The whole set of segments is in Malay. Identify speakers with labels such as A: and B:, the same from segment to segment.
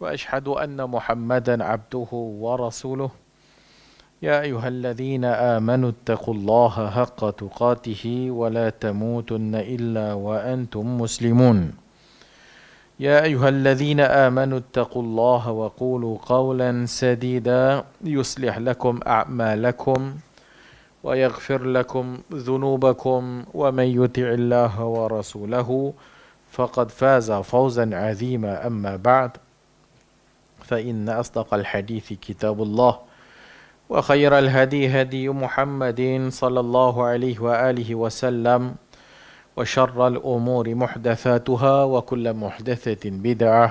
A: واشهد ان محمدا عبده ورسوله يا ايها الذين امنوا اتقوا الله حق تقاته ولا تموتن الا وانتم مسلمون يا ايها الذين امنوا اتقوا الله وقولوا قولا سديدا يصلح لكم اعمالكم ويغفر لكم ذنوبكم ومن يطع الله ورسوله فقد فاز فوزا عظيما اما بعد فإن أصدق الحديث كتاب الله وخير الهدي هدي محمد صلى الله عليه وآله وسلم وشر الأمور محدثاتها وكل محدثة بدعة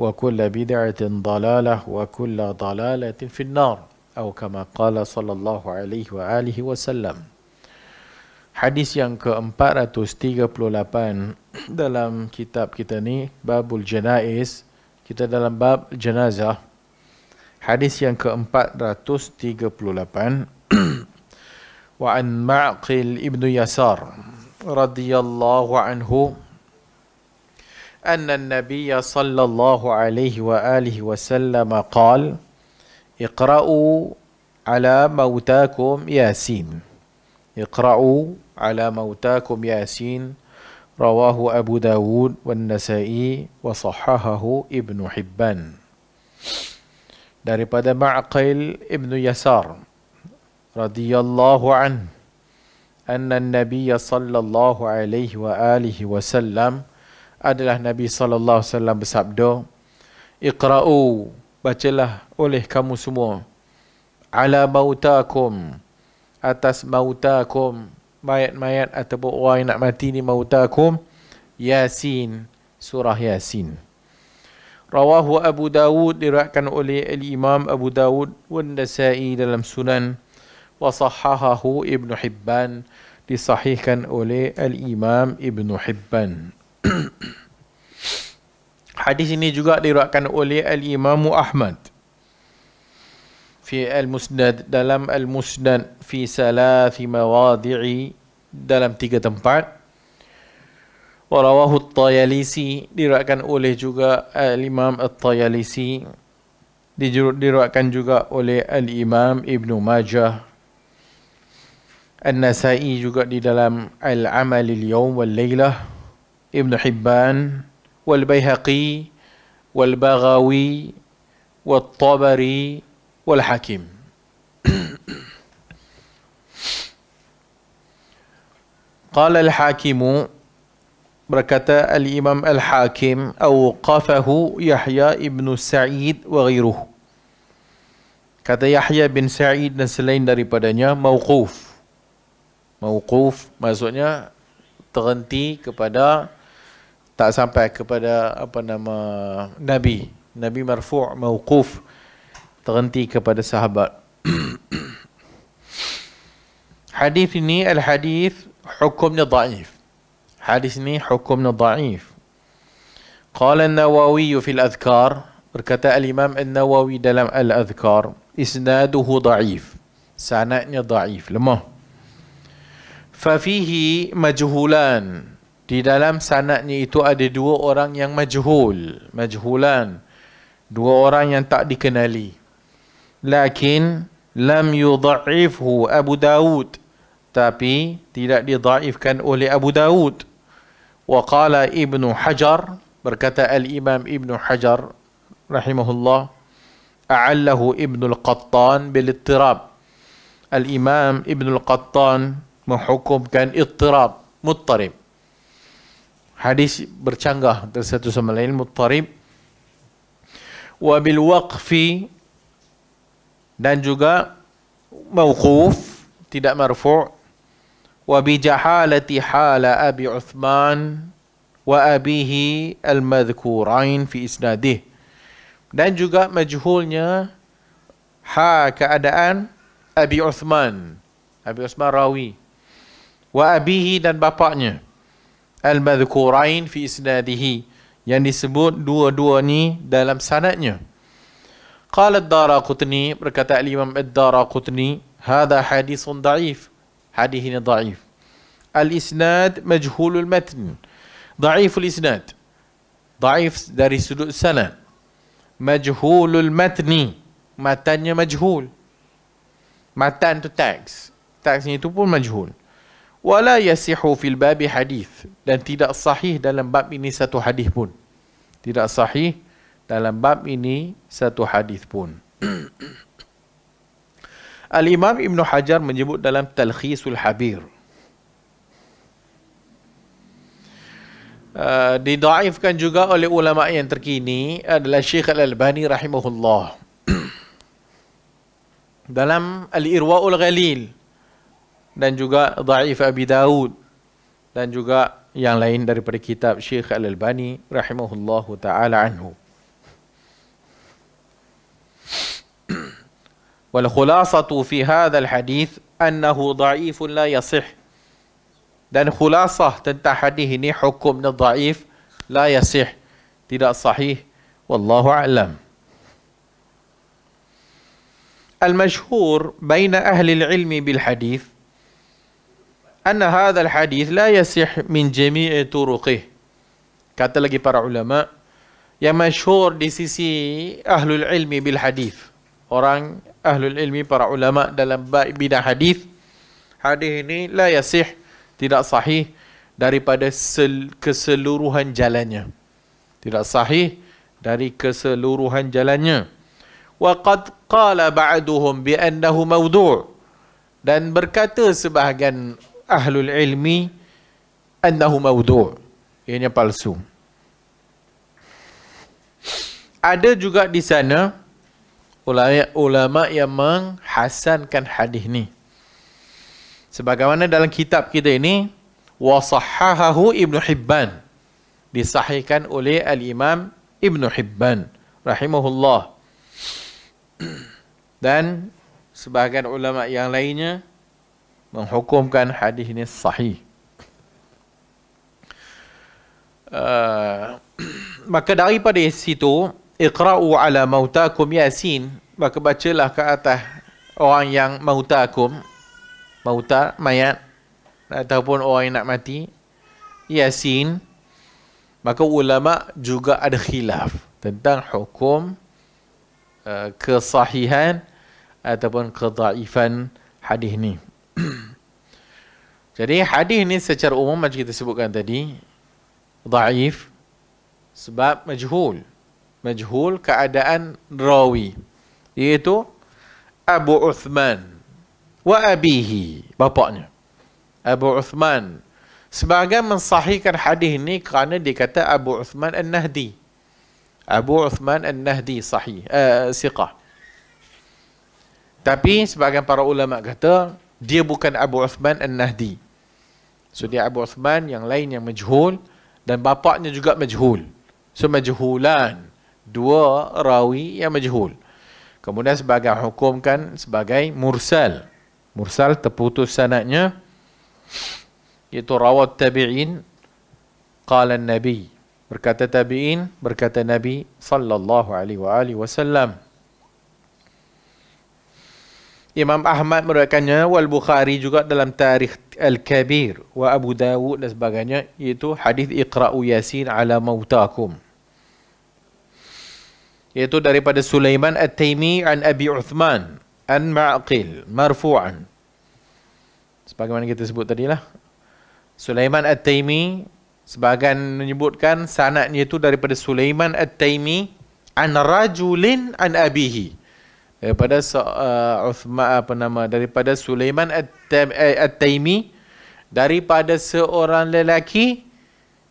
A: وكل بدعة ضلالة وكل ضلالة في النار أو كما قال صلى الله عليه وآله وسلم Hadis yang ke-438 dalam kitab kita ni Babul Janais kita dalam bab jenazah hadis yang ke-438 wa an ma'qil ibnu yasar radhiyallahu anhu anna an-nabiy sallallahu alaihi wa alihi wa sallam qala iqra'u ala mautakum yasin iqra'u ala mautakum yasin رواه أبو داود والنسائي وصححه ابن Hibban. daripada Ma'qil ibn Yasar radhiyallahu an anna an-nabiy sallallahu alaihi wa alihi wasallam adalah nabi sallallahu sallam bersabda iqra'u bacalah oleh kamu semua ala mautakum atas mautakum mayat-mayat ataupun orang yang nak mati ni mautakum yasin surah yasin rawahu abu Dawud diriwayatkan oleh al imam abu Dawud dan nasai dalam sunan wa sahahahu ibnu hibban disahihkan oleh al imam ibnu hibban hadis ini juga diriwayatkan oleh al imam ahmad fi al-musnad dalam al-musnad fi salat mawadi'i dalam tiga tempat wa rawahu at-tayalisi diriwayatkan oleh juga al-imam eh, at-tayalisi diriwayatkan juga oleh al-imam ibnu majah An-Nasai juga di dalam Al-Amal Al-Yawm Wal-Laylah Ibn Hibban Wal-Bayhaqi Wal-Baghawi Wal-Tabari wal hakim qala al hakim berkata al imam al hakim au qafahu yahya ibnu sa'id wa ghairuh kata yahya bin sa'id dan selain daripadanya mauquf mauquf maksudnya terhenti kepada tak sampai kepada apa nama nabi nabi marfu' mauquf terhenti kepada sahabat. hadis ini al hadis hukumnya dhaif. Hadis ini hukumnya dhaif. Qala nawawi fi al-Adhkar berkata al-Imam an-Nawawi dalam al-Adhkar isnaduhu dhaif. Sanadnya dhaif, lemah. Fa fihi majhulan. Di dalam sanadnya itu ada dua orang yang majhul, majhulan. Dua orang yang tak dikenali. لكن لم يضعفه أبو داود tapi tidak كان أولي أبو Daud وقال ابن حجر berkata الإمام ابن حجر رحمه الله أعله ابن القطان بالاضطراب الإمام ابن القطان menghukum كان اضطراب مضطرب حديث bercanggah dari satu مضطرب وبالوقف dan juga mauquf tidak marfu' wa bi jahalati hala abi uthman wa abihi al madhkurain fi isnadih dan juga majhulnya ha keadaan abi uthman abi uthman rawi wa abihi dan bapaknya al madhkurain fi isnadih yang disebut dua-dua ni dalam sanadnya قال الدار قطني بركات الإمام الدار قطني هذا حديث ضعيف حديث ضعيف الإسناد مجهول المتن ضعيف الإسناد ضعيف داري سلوء سنة مجهول المتن متن مجهول متن تو تاكس تاكس مجهول ولا يصح في الباب حديث لن تدأ صحيح دلم باب نسة حديث بون تدأ صحيح dalam bab ini satu hadis pun. Al-Imam Ibn Hajar menyebut dalam Talkhisul Habir. Uh, didaifkan juga oleh ulama yang terkini adalah Syekh Al-Albani rahimahullah. dalam Al-Irwa'ul Ghalil dan juga Da'if Abi Daud dan juga yang lain daripada kitab Syekh Al-Albani rahimahullahu taala anhu. والخلاصة في هذا الحديث أنه ضعيف لا يصح dan khulasah tentang hadis ini hukumnya dhaif la yasih tidak sahih wallahu a'lam al baina ahli al بين bil hadis an hadha al hadis la yasih min جميع turuqih kata lagi para ulama yang masyhur di sisi ahli al ilmi bil hadis orang ahlul ilmi para ulama dalam bidah hadis hadis ini la yasih tidak sahih daripada sel, keseluruhan jalannya tidak sahih dari keseluruhan jalannya wa qad qala ba'duhum bi annahu mawdu' dan berkata sebahagian ahlul ilmi annahu mawdu' ini palsu ada juga di sana ulama yang menghasankan hadis ni. Sebagaimana dalam kitab kita ini wasahahahu Ibn Hibban disahihkan oleh al-Imam Ibn Hibban rahimahullah. Dan sebahagian ulama yang lainnya menghukumkan hadis ini sahih. Uh, maka daripada situ Iqra'u ala mautakum yasin Maka bacalah ke atas Orang yang mautakum Mauta, mayat Ataupun orang yang nak mati Yasin Maka ulama' juga ada khilaf Tentang hukum uh, Kesahihan Ataupun kezaifan Hadis ni Jadi hadis ni secara umum Macam kita sebutkan tadi Zaif Sebab majhul majhul keadaan rawi iaitu Abu Uthman wa abihi bapaknya Abu Uthman sebagai mensahihkan hadis ini kerana dikata Abu Uthman An-Nahdi Abu Uthman An-Nahdi sahih uh, siqah tapi sebagian para ulama kata dia bukan Abu Uthman An-Nahdi so dia Abu Uthman yang lain yang majhul dan bapaknya juga majhul so majhulan dua rawi yang majhul. Kemudian sebagai hukum kan sebagai mursal. Mursal terputus sanatnya iaitu rawat tabi'in qala nabi berkata tabi'in berkata nabi sallallahu alaihi wa alihi wasallam Imam Ahmad meriwayatkannya wal Bukhari juga dalam tarikh al Kabir wa Abu Dawud dan sebagainya iaitu hadis iqra'u yasin ala mautakum yaitu daripada Sulaiman At-Taimi an Abi Uthman an Ma'qil marfu'an. Sebagaimana kita sebut tadilah. Sulaiman At-Taimi sebagian menyebutkan sanadnya itu daripada Sulaiman At-Taimi an rajulin an abihi daripada uh, Uthman apa nama daripada Sulaiman eh, At-Taimi daripada seorang lelaki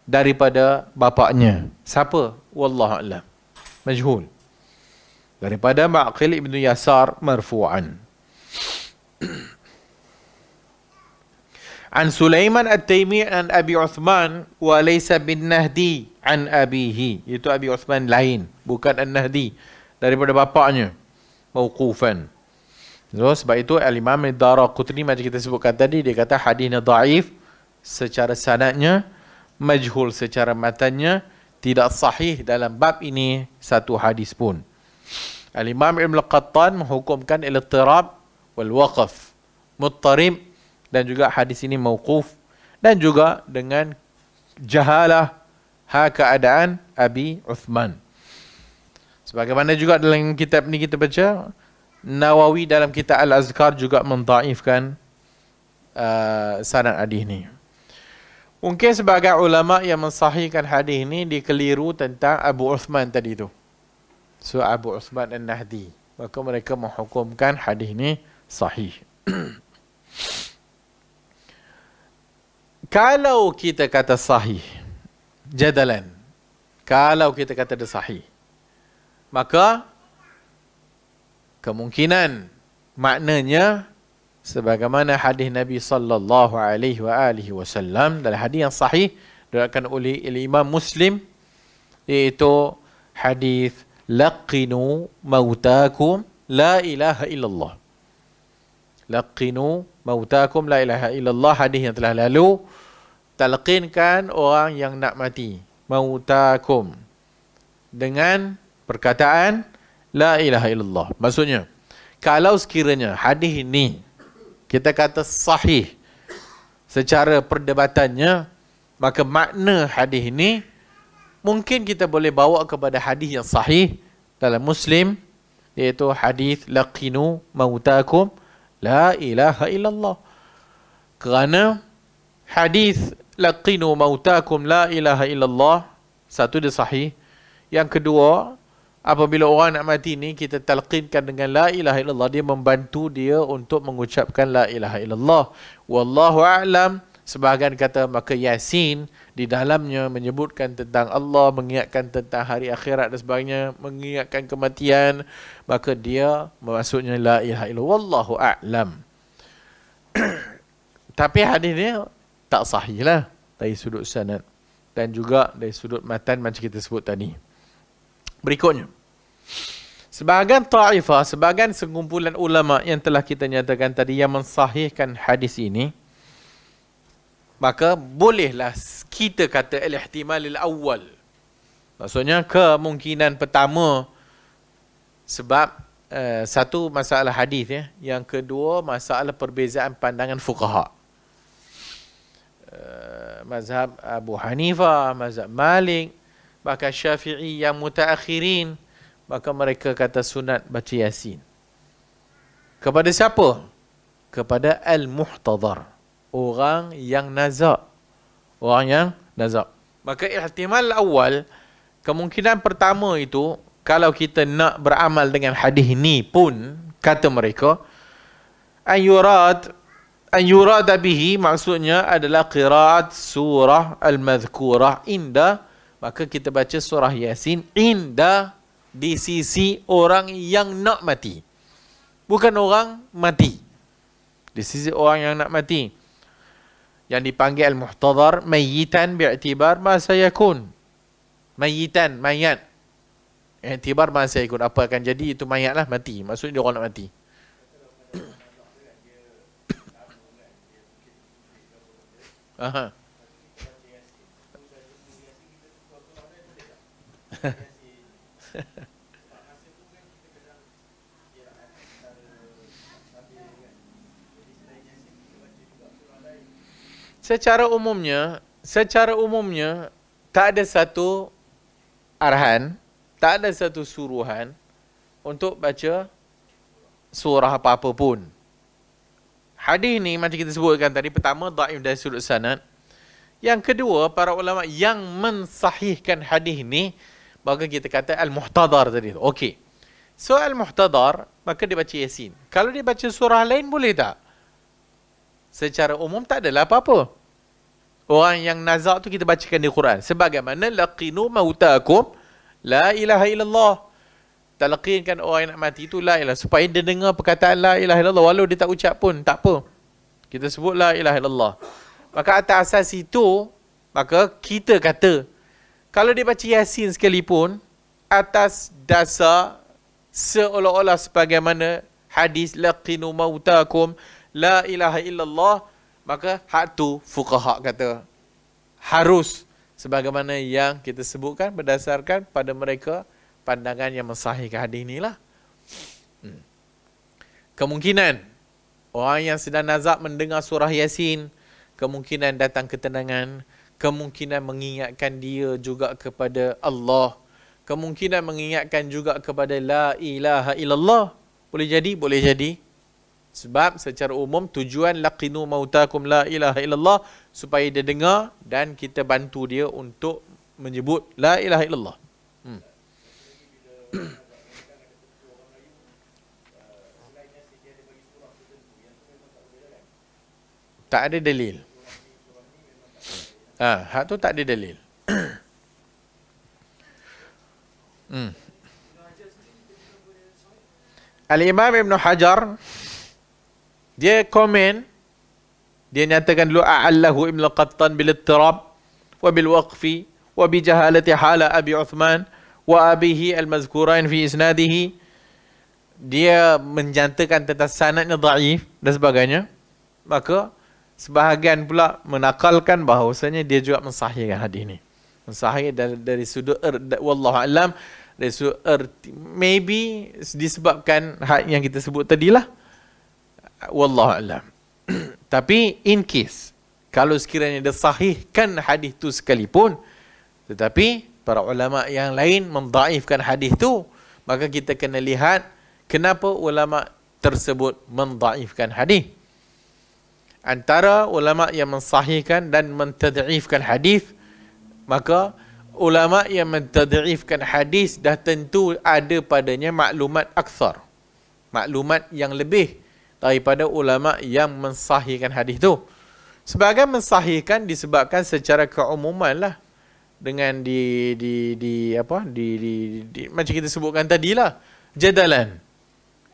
A: daripada bapaknya siapa wallahu alam majhul daripada Ma'qil ibn Yasar marfu'an. عن سليمان التيمي عن wa عثمان bin Nahdi an Abihi. Itu أبي عثمان lain, bukan An Nahdi. daripada bapaknya موقوفا so, sebab itu Al-Imam Dara Qutni macam kita sebutkan tadi dia kata hadisnya daif secara sanatnya majhul secara matanya tidak sahih dalam bab ini satu hadis pun Al-Imam Ibn Qattan menghukumkan iltirab wal waqaf, muttarim dan juga hadis ini mauquf dan juga dengan jahalah ha keadaan Abi Uthman. Sebagaimana juga dalam kitab ini kita baca, Nawawi dalam kitab Al-Azkar juga mentaifkan uh, sanad hadis ini. Mungkin sebagai ulama yang mensahihkan hadis ini dikeliru tentang Abu Uthman tadi itu. So Abu Uthman An-Nahdi Maka mereka menghukumkan hadis ini sahih Kalau kita kata sahih Jadalan Kalau kita kata dia sahih Maka Kemungkinan Maknanya Sebagaimana hadis Nabi Sallallahu Alaihi Wasallam Dalam hadis yang sahih Dilakukan oleh Imam Muslim Iaitu hadis laqinu mautakum la ilaha illallah laqinu mautakum la ilaha illallah hadis yang telah lalu talqinkan orang yang nak mati mautakum dengan perkataan la ilaha illallah maksudnya kalau sekiranya hadis ini kita kata sahih secara perdebatannya maka makna hadis ini mungkin kita boleh bawa kepada hadis yang sahih dalam Muslim iaitu hadis laqinu mautakum la ilaha illallah kerana hadis laqinu mautakum la ilaha illallah satu dia sahih yang kedua apabila orang nak mati ni kita talqinkan dengan la ilaha illallah dia membantu dia untuk mengucapkan la ilaha illallah wallahu a'lam sebahagian kata maka yasin di dalamnya menyebutkan tentang Allah mengingatkan tentang hari akhirat dan sebagainya mengingatkan kematian maka dia maksudnya la ilaha illallah wallahu a'lam tapi hadis ni tak sahih lah dari sudut sanad dan juga dari sudut matan macam kita sebut tadi berikutnya sebahagian ta'ifah sebahagian sekumpulan ulama yang telah kita nyatakan tadi yang mensahihkan hadis ini maka bolehlah kita kata al-ihtimalil awal. Maksudnya kemungkinan pertama sebab uh, satu masalah hadis ya, yang kedua masalah perbezaan pandangan fuqaha. Uh, mazhab Abu Hanifa, mazhab Malik, bahkan Syafi'i yang mutaakhirin, maka mereka kata sunat baca Yasin. Kepada siapa? Kepada al-muhtadhar orang yang nazak. Orang yang nazak. Maka ihtimal awal, kemungkinan pertama itu, kalau kita nak beramal dengan hadis ini pun, kata mereka, ayurat, ayurat abihi maksudnya adalah qiraat surah al-madhkurah indah. maka kita baca surah Yasin indah di sisi orang yang nak mati. Bukan orang mati. Di sisi orang yang nak mati yang dipanggil muhtadar mayitan bi'tibar masa yakun mayitan mayat i'tibar masa yakun apa akan jadi itu mayat lah mati maksudnya dia orang nak mati Aha. Uh-huh. secara umumnya, secara umumnya tak ada satu arahan, tak ada satu suruhan untuk baca surah apa-apa pun. Hadis ni macam kita sebutkan tadi pertama daif dari sudut sanad. Yang kedua para ulama yang mensahihkan hadis ni maka kita kata al-muhtadar tadi. Okey. So al-muhtadar maka dia baca Yasin. Kalau dia baca surah lain boleh tak? secara umum tak adalah apa-apa. Orang yang nazak tu kita bacakan di Quran. Sebagaimana laqinu mautakum la ilaha illallah. Talqinkan orang yang nak mati tu la ilah. supaya dia dengar perkataan la ilaha illallah walau dia tak ucap pun tak apa. Kita sebut la ilaha illallah. Maka atas asas itu maka kita kata kalau dia baca Yasin sekalipun atas dasar seolah-olah sebagaimana hadis laqinu mautakum la ilaha illallah maka hak tu fuqaha kata harus sebagaimana yang kita sebutkan berdasarkan pada mereka pandangan yang mensahihkan hadis inilah hmm. kemungkinan orang yang sedang nazak mendengar surah yasin kemungkinan datang ketenangan kemungkinan mengingatkan dia juga kepada Allah kemungkinan mengingatkan juga kepada la ilaha illallah boleh jadi boleh jadi sebab secara umum tujuan laqinu mautakum la ilaha illallah supaya dia dengar dan kita bantu dia untuk menyebut la ilaha illallah. Hmm. tak ada dalil. Ah, ha, hak tu tak ada dalil. hmm. Al-Imam Ibn Hajar dia komen dia nyatakan lu a'allahu imlaqattan bil ittirab wa bil waqfi wa bi jahalati hala abi uthman wa abihi al mazkurain fi isnadihi dia menjantakan tentang sanadnya dhaif dan sebagainya maka sebahagian pula menakalkan bahawasanya dia juga mensahihkan hadis ini mensahih dari, dari sudut er, wallahu alam dari sudut er, maybe disebabkan hak yang kita sebut tadilah lah wallahu alam. Tapi in case kalau sekiranya dia sahihkan hadis tu sekalipun tetapi para ulama yang lain mendhaifkan hadis tu maka kita kena lihat kenapa ulama tersebut mendhaifkan hadis. Antara ulama yang mensahihkan dan mentadhaifkan hadis maka ulama yang mentadhaifkan hadis dah tentu ada padanya maklumat akthar. Maklumat yang lebih daripada ulama yang mensahihkan hadis tu. Sebagai mensahihkan disebabkan secara keumuman lah dengan di di di apa di di, di, di macam kita sebutkan tadi lah jadalan.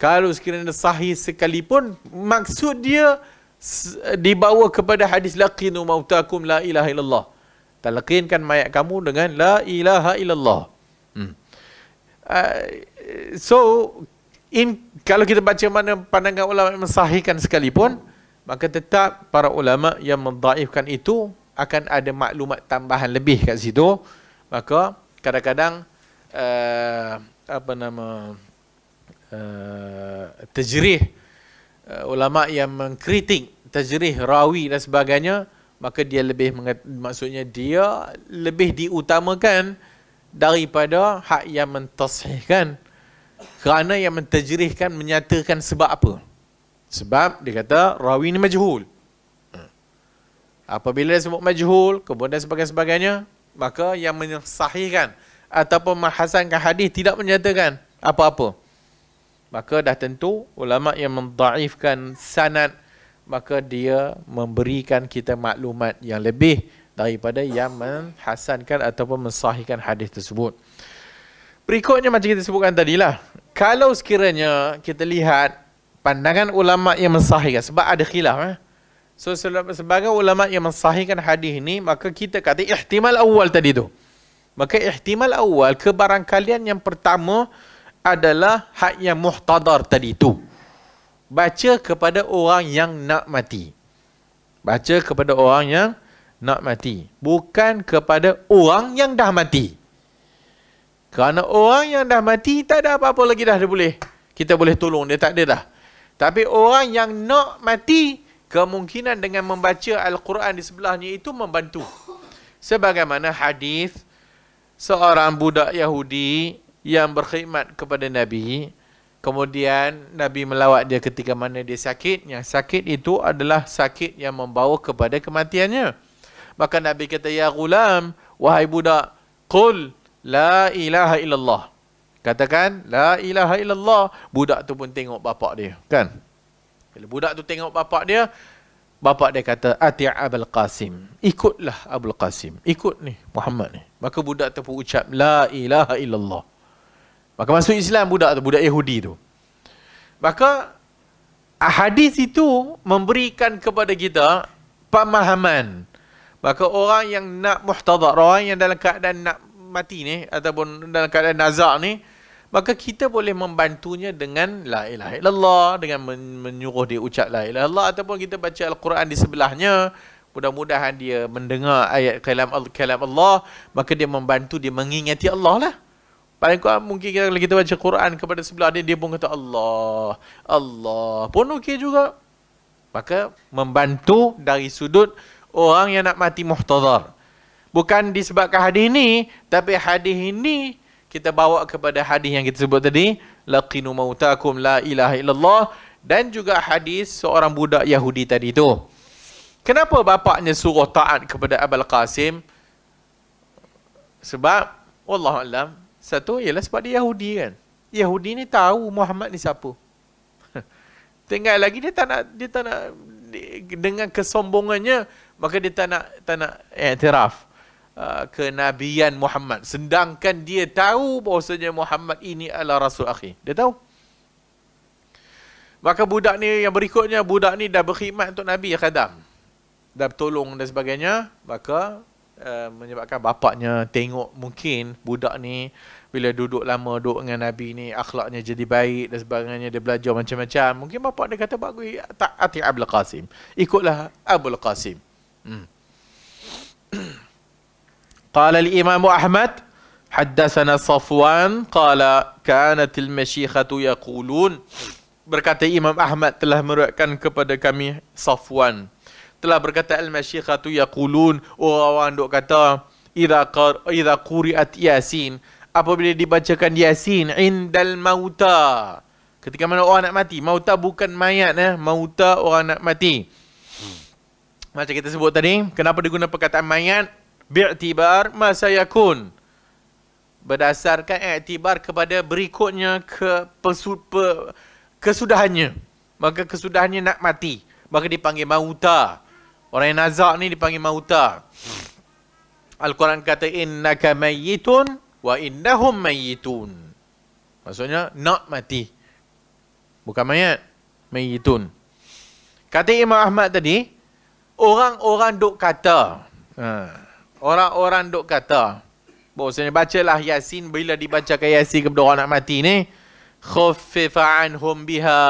A: Kalau sekiranya sahih sekalipun maksud dia dibawa kepada hadis laqinu mautakum la ilaha illallah. Talqinkan mayat kamu dengan la ilaha illallah. Hmm. Uh, so in kalau kita baca mana pandangan ulama yang mensahihkan sekalipun maka tetap para ulama yang mendaifkan itu akan ada maklumat tambahan lebih kat situ maka kadang-kadang uh, apa nama uh, eh, tajrih uh, eh, ulama yang mengkritik tajrih rawi dan sebagainya maka dia lebih maksudnya dia lebih diutamakan daripada hak yang mentasihkan kerana yang mentajrihkan menyatakan sebab apa? Sebab dia kata rawi ni majhul. Hmm. Apabila dia sebut majhul, kemudian sebagainya, maka yang menyahihkan ataupun menghasankan hadis tidak menyatakan apa-apa. Maka dah tentu ulama yang mendaifkan sanad maka dia memberikan kita maklumat yang lebih daripada yang menghasankan ataupun mensahihkan hadis tersebut. Berikutnya macam kita sebutkan tadi lah. Kalau sekiranya kita lihat pandangan ulama yang mensahihkan sebab ada khilaf eh. So sebagai ulama yang mensahihkan hadis ini maka kita kata ihtimal awal tadi tu. Maka ihtimal awal kebarangkalian yang pertama adalah hak yang muhtadar tadi tu. Baca kepada orang yang nak mati. Baca kepada orang yang nak mati. Bukan kepada orang yang dah mati. Kerana orang yang dah mati, tak ada apa-apa lagi dah dia boleh. Kita boleh tolong, dia tak ada dah. Tapi orang yang nak mati, kemungkinan dengan membaca Al-Quran di sebelahnya itu membantu. Sebagaimana hadis seorang budak Yahudi yang berkhidmat kepada Nabi, kemudian Nabi melawat dia ketika mana dia sakit, yang sakit itu adalah sakit yang membawa kepada kematiannya. Maka Nabi kata, Ya Ghulam, wahai budak, Qul, La ilaha illallah. Katakan, La ilaha illallah. Budak tu pun tengok bapak dia. Kan? Bila budak tu tengok bapak dia, bapak dia kata, Ati' Abul Qasim. Ikutlah Abul Qasim. Ikut ni, Muhammad ni. Maka budak tu pun ucap, La ilaha illallah. Maka masuk Islam budak tu, budak Yahudi tu. Maka, hadis itu memberikan kepada kita pemahaman. Maka orang yang nak muhtadar, orang yang dalam keadaan nak mati ni ataupun dalam keadaan nazak ni maka kita boleh membantunya dengan la ilaha illallah dengan menyuruh dia ucap la ilaha illallah ataupun kita baca al-Quran di sebelahnya mudah-mudahan dia mendengar ayat kalam al-kalam Allah maka dia membantu dia mengingati Allah lah Paling kurang mungkin kita kalau kita baca Quran kepada sebelah dia, dia pun kata Allah, Allah pun okey juga. Maka membantu dari sudut orang yang nak mati muhtadar bukan disebabkan hadis ini tapi hadis ini kita bawa kepada hadis yang kita sebut tadi laqinu mautakum la ilaha illallah dan juga hadis seorang budak Yahudi tadi tu kenapa bapaknya suruh taat kepada Abul Qasim sebab Allah alam satu ialah sebab dia Yahudi kan Yahudi ni tahu Muhammad ni siapa tinggal lagi dia tak nak dia tak nak dengan kesombongannya maka dia tak nak tak nak eh, Ah, kenabian Muhammad sedangkan dia tahu bahawasanya Muhammad ini adalah rasul akhir dia tahu maka budak ni yang berikutnya budak ni dah berkhidmat untuk nabi ya kadang dah tolong dan sebagainya maka uh, menyebabkan bapaknya tengok mungkin budak ni bila duduk lama duduk dengan nabi ni akhlaknya jadi baik dan sebagainya dia belajar macam-macam mungkin bapak dia kata bagus tak ati Abdul Qasim ikutlah Abul Qasim hmm. Imam Ahmad, أحمد Safwan. صفوان قال كانت المشيخة يقولون berkata Imam Ahmad telah meruatkan kepada kami Safwan telah berkata al-masyikha tu yaqulun oh, orang-orang duk kata idza qar idza quriat yasin apabila dibacakan yasin indal mauta ketika mana orang nak mati mauta bukan mayat eh mauta orang nak mati macam kita sebut tadi kenapa digunakan perkataan mayat bi'tibar ma sayakun berdasarkan i'tibar kepada berikutnya ke pesu, kesudahannya maka kesudahannya nak mati maka dipanggil mauta orang yang nazak ni dipanggil mauta Al-Quran kata innaka mayyitun wa innahum mayyitun maksudnya nak mati bukan mayat mayyitun kata Imam Ahmad tadi orang-orang duk kata ha, orang-orang duk kata, bosnya bacalah Yasin bila dibacakan Yasin kepada orang nak mati ni, khuffifa anhum biha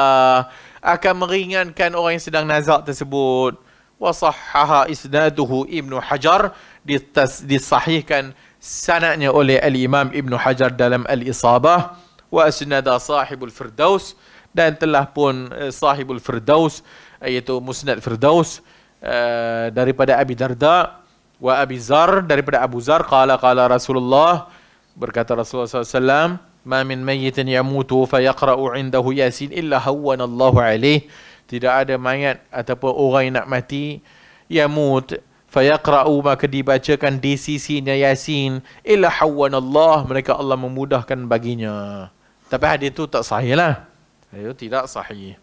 A: akan meringankan orang yang sedang nazak tersebut. Wa sahaha isnaduhu Ibnu Hajar ditas, disahihkan sanadnya oleh al-Imam Ibnu Hajar dalam al-Isabah wa asnada sahibul firdaus dan telah pun eh, sahibul firdaus iaitu musnad firdaus uh, daripada Abi Darda wa Abi Zar daripada Abu Zar qala qala Rasulullah berkata Rasulullah sallallahu alaihi wasallam ma min mayyitin yamutu fa yaqra'u 'indahu yasin illa hawana Allahu alaihi tidak ada mayat ataupun orang yang nak mati yamut fa yaqra'u maka dibacakan di sisi nya yasin illa hawana Allah mereka Allah memudahkan baginya tapi hadis itu tak sahih lah itu tidak sahih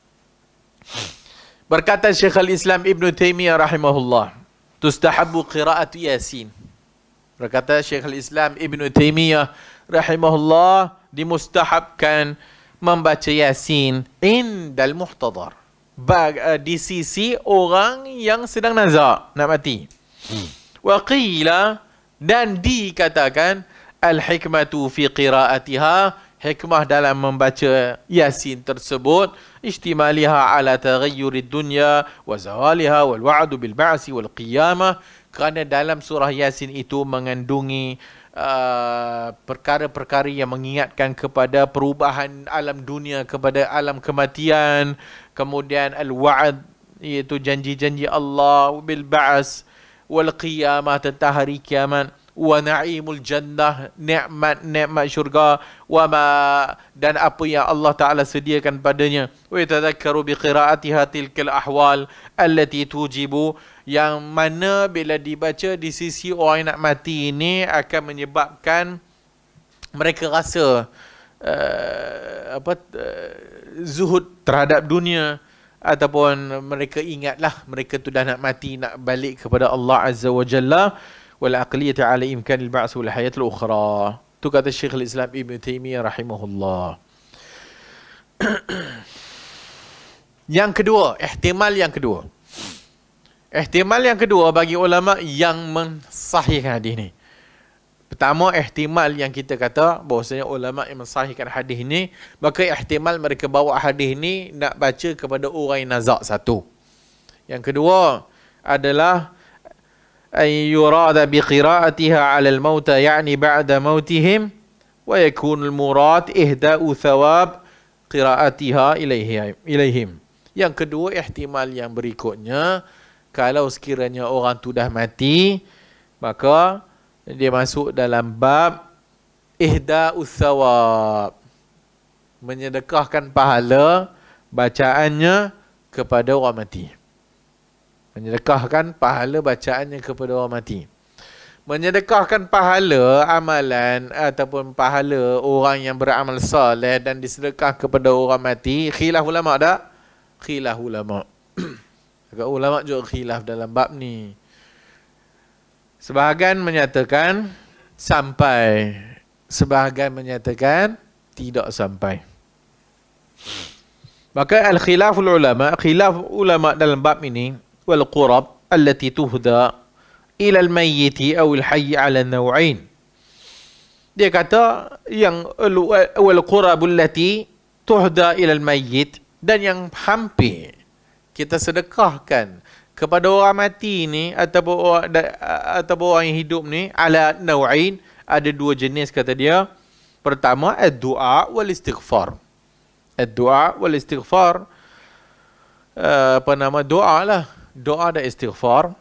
A: berkata Syekh Al-Islam Ibn Taimiyah rahimahullah tustahabu qiraatu yasin berkata Syekh Al-Islam Ibn Taymiyah rahimahullah dimustahabkan membaca yasin in dal muhtadar bag, eh, di sisi orang yang sedang nazak nak mati hmm. wa qila dan dikatakan al hikmatu fi qiraatihah hikmah dalam membaca yasin tersebut ihtimaliha ala taghayyurid dunya wa zawaliha wal wa'd bil ba's wal qiyamah kerana dalam surah yasin itu mengandungi Uh, perkara-perkara yang mengingatkan kepada perubahan alam dunia kepada alam kematian kemudian al-wa'ad iaitu janji-janji Allah bil ba's wal qiyamah tentang hari kiamat wa na'imul jannah nikmat-nikmat syurga wa ma dan apa yang Allah Taala sediakan padanya wa tadhakkaru bi qira'ati hatil ahwal allati tujibu yang mana bila dibaca di sisi orang nak mati ini akan menyebabkan mereka rasa uh, apa uh, zuhud terhadap dunia ataupun mereka ingatlah mereka tu dah nak mati nak balik kepada Allah Azza Wajalla. والعقلية على إمكان البعث والحياة الأخرى تكاد الشيخ الإسلام Islam تيمية رحمه rahimahullah. yang kedua, ihtimal yang kedua. Ihtimal yang kedua bagi ulama yang mensahihkan hadis ni. Pertama, ihtimal yang kita kata bahawasanya ulama yang mensahihkan hadis ni, maka ihtimal mereka bawa hadis ni nak baca kepada orang yang nazak satu. Yang kedua adalah أن يراد بقراءتها على الموتى يعني بعد موتهم ويكون المراد إهداء ثواب قراءتها إليهم Yang kedua ihtimal yang berikutnya Kalau sekiranya orang tu dah mati Maka dia masuk dalam bab Ihda usawab Menyedekahkan pahala Bacaannya kepada orang mati menyedekahkan pahala bacaannya kepada orang mati menyedekahkan pahala amalan ataupun pahala orang yang beramal soleh dan disedekah kepada orang mati khilaf ulama dak khilaf ulama agak ulama juga khilaf dalam bab ni sebahagian menyatakan sampai sebahagian menyatakan tidak sampai maka al khilaf ulama khilaf ulama dalam bab ini والقرب التي تهدى إلى الميت أو الحي على النوعين dia kata yang wal qurab allati tuhda ila al mayyit dan yang hampir kita sedekahkan kepada orang mati ni ataupun orang, ataupun orang yang hidup ni ala nau'in ada dua jenis kata dia pertama addu'a wal istighfar addu'a wal istighfar eh, apa nama doa lah doa dan istighfar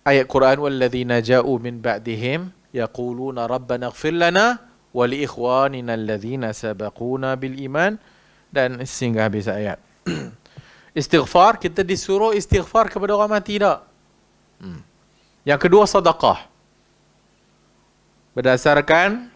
A: ayat Quran walladzina ja'u min ba'dihim yaquluna rabbana ighfir lana wa li ikhwanina alladzina sabaquna bil iman dan sehingga habis ayat. istighfar kita disuruh istighfar kepada orang mati tak? Hmm. Yang kedua sedekah. Berdasarkan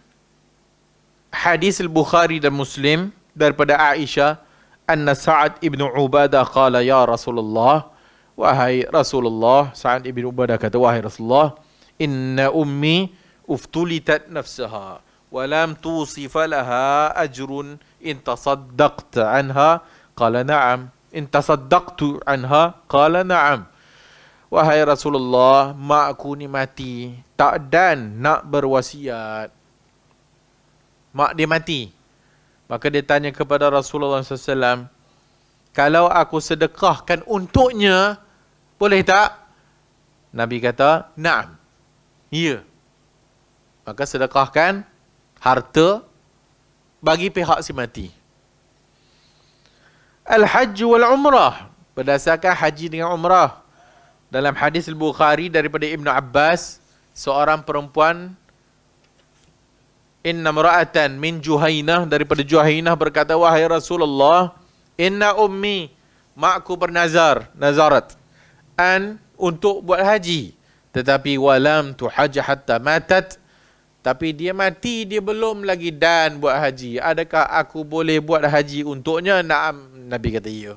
A: hadis Al-Bukhari dan Muslim daripada Aisyah anna Sa'ad ibn Ubadah qala ya Rasulullah Wahai Rasulullah Sa'ad ibn Ubadah kata Wahai Rasulullah Inna ummi uftulitat nafsaha Walam tusifa laha ajrun In tasaddaqta anha Qala na'am In anha Qala na'am Wahai Rasulullah Mak ni mati Tak dan nak berwasiat Mak dia mati Maka dia tanya kepada Rasulullah SAW Kalau aku sedekahkan untuknya boleh tak? Nabi kata, naam. Ya. Maka sedekahkan harta bagi pihak si mati. Al-Hajj wal-Umrah. Berdasarkan haji dengan umrah. Dalam hadis Al-Bukhari daripada Ibn Abbas, seorang perempuan Inna mura'atan min Juhainah daripada Juhainah berkata wahai Rasulullah inna ummi makku bernazar nazarat an untuk buat haji tetapi walam tu haji hatta matat tapi dia mati dia belum lagi dan buat haji adakah aku boleh buat haji untuknya naam nabi kata ya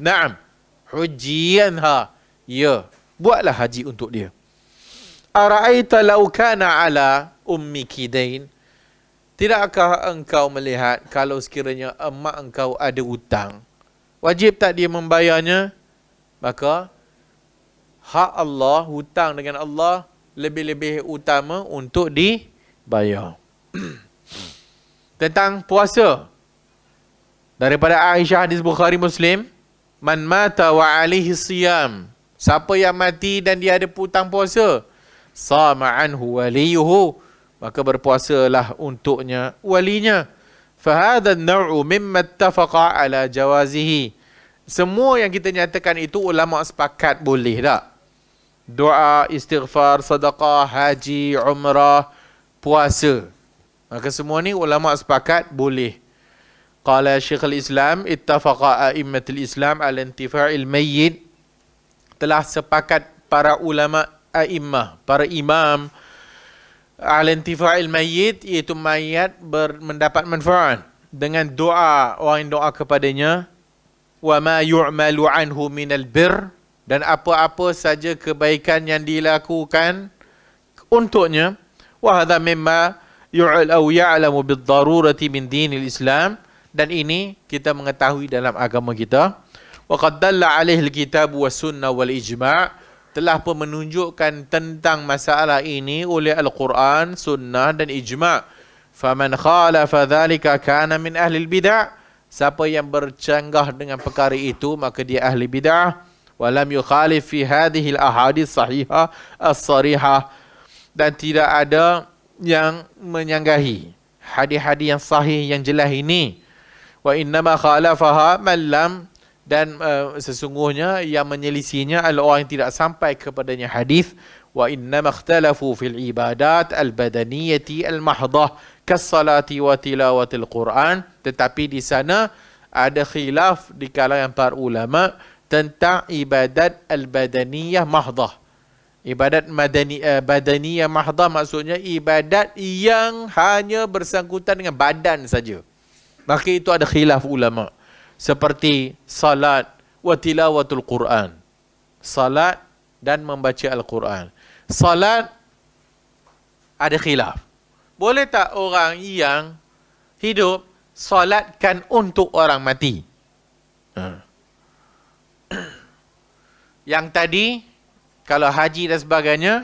A: naam ha ya buatlah haji untuk dia araita law kana ala ummi kidain tidakkah engkau melihat kalau sekiranya emak engkau ada hutang wajib tak dia membayarnya maka hak Allah, hutang dengan Allah lebih-lebih utama untuk dibayar. Tentang puasa. Daripada Aisyah hadis Bukhari Muslim, man mata wa alihi siyam. Siapa yang mati dan dia ada hutang puasa, sama anhu waliyuhu. Maka berpuasalah untuknya walinya. Fahadha an-naw'u mimma ittafaqa ala jawazihi. Semua yang kita nyatakan itu ulama sepakat boleh tak? doa, istighfar, sedekah, haji, umrah, puasa. Maka semua ni ulama sepakat boleh. Qala Syekh Islam ittafaqa a'immat al-Islam al intifa'il mayyit telah sepakat para ulama a'immah, para imam al intifa'il iaitu mayat mendapat manfaat dengan doa orang yang doa kepadanya wa ma yu'malu anhu min albir dan apa-apa saja kebaikan yang dilakukan untuknya wahada mimma yu'lau ya'lamu bid-darurati min dinil Islam dan ini kita mengetahui dalam agama kita wa qad dalla alaihi al-kitab wa sunnah wal ijma' telah pun menunjukkan tentang masalah ini oleh al-Quran, sunnah dan ijma'. Faman khalafa dhalika kana min ahli al-bid'ah. Siapa yang bercanggah dengan perkara itu maka dia ahli bid'ah walam yukhalif fi hadhihi al-ahadith sahihah as-sarihah dan tidak ada yang menyanggahi hadis-hadis yang sahih yang jelas ini wa innama khalafaha man lam dan uh, sesungguhnya yang menyelisihinya adalah orang yang tidak sampai kepadanya hadis wa inna ikhtalafu fil ibadat al-badaniyati al-mahdhah kas-salati wa tilawati al-Quran tetapi di sana ada khilaf di kalangan para ulama' tentang ibadat al-badaniyah mahdhah. Ibadat madani, uh, badaniyah mahdhah maksudnya ibadat yang hanya bersangkutan dengan badan saja. Maka itu ada khilaf ulama. Seperti salat wa tilawatul Quran. Salat dan membaca Al-Quran. Salat ada khilaf. Boleh tak orang yang hidup salatkan untuk orang mati? Hmm. Yang tadi kalau haji dan sebagainya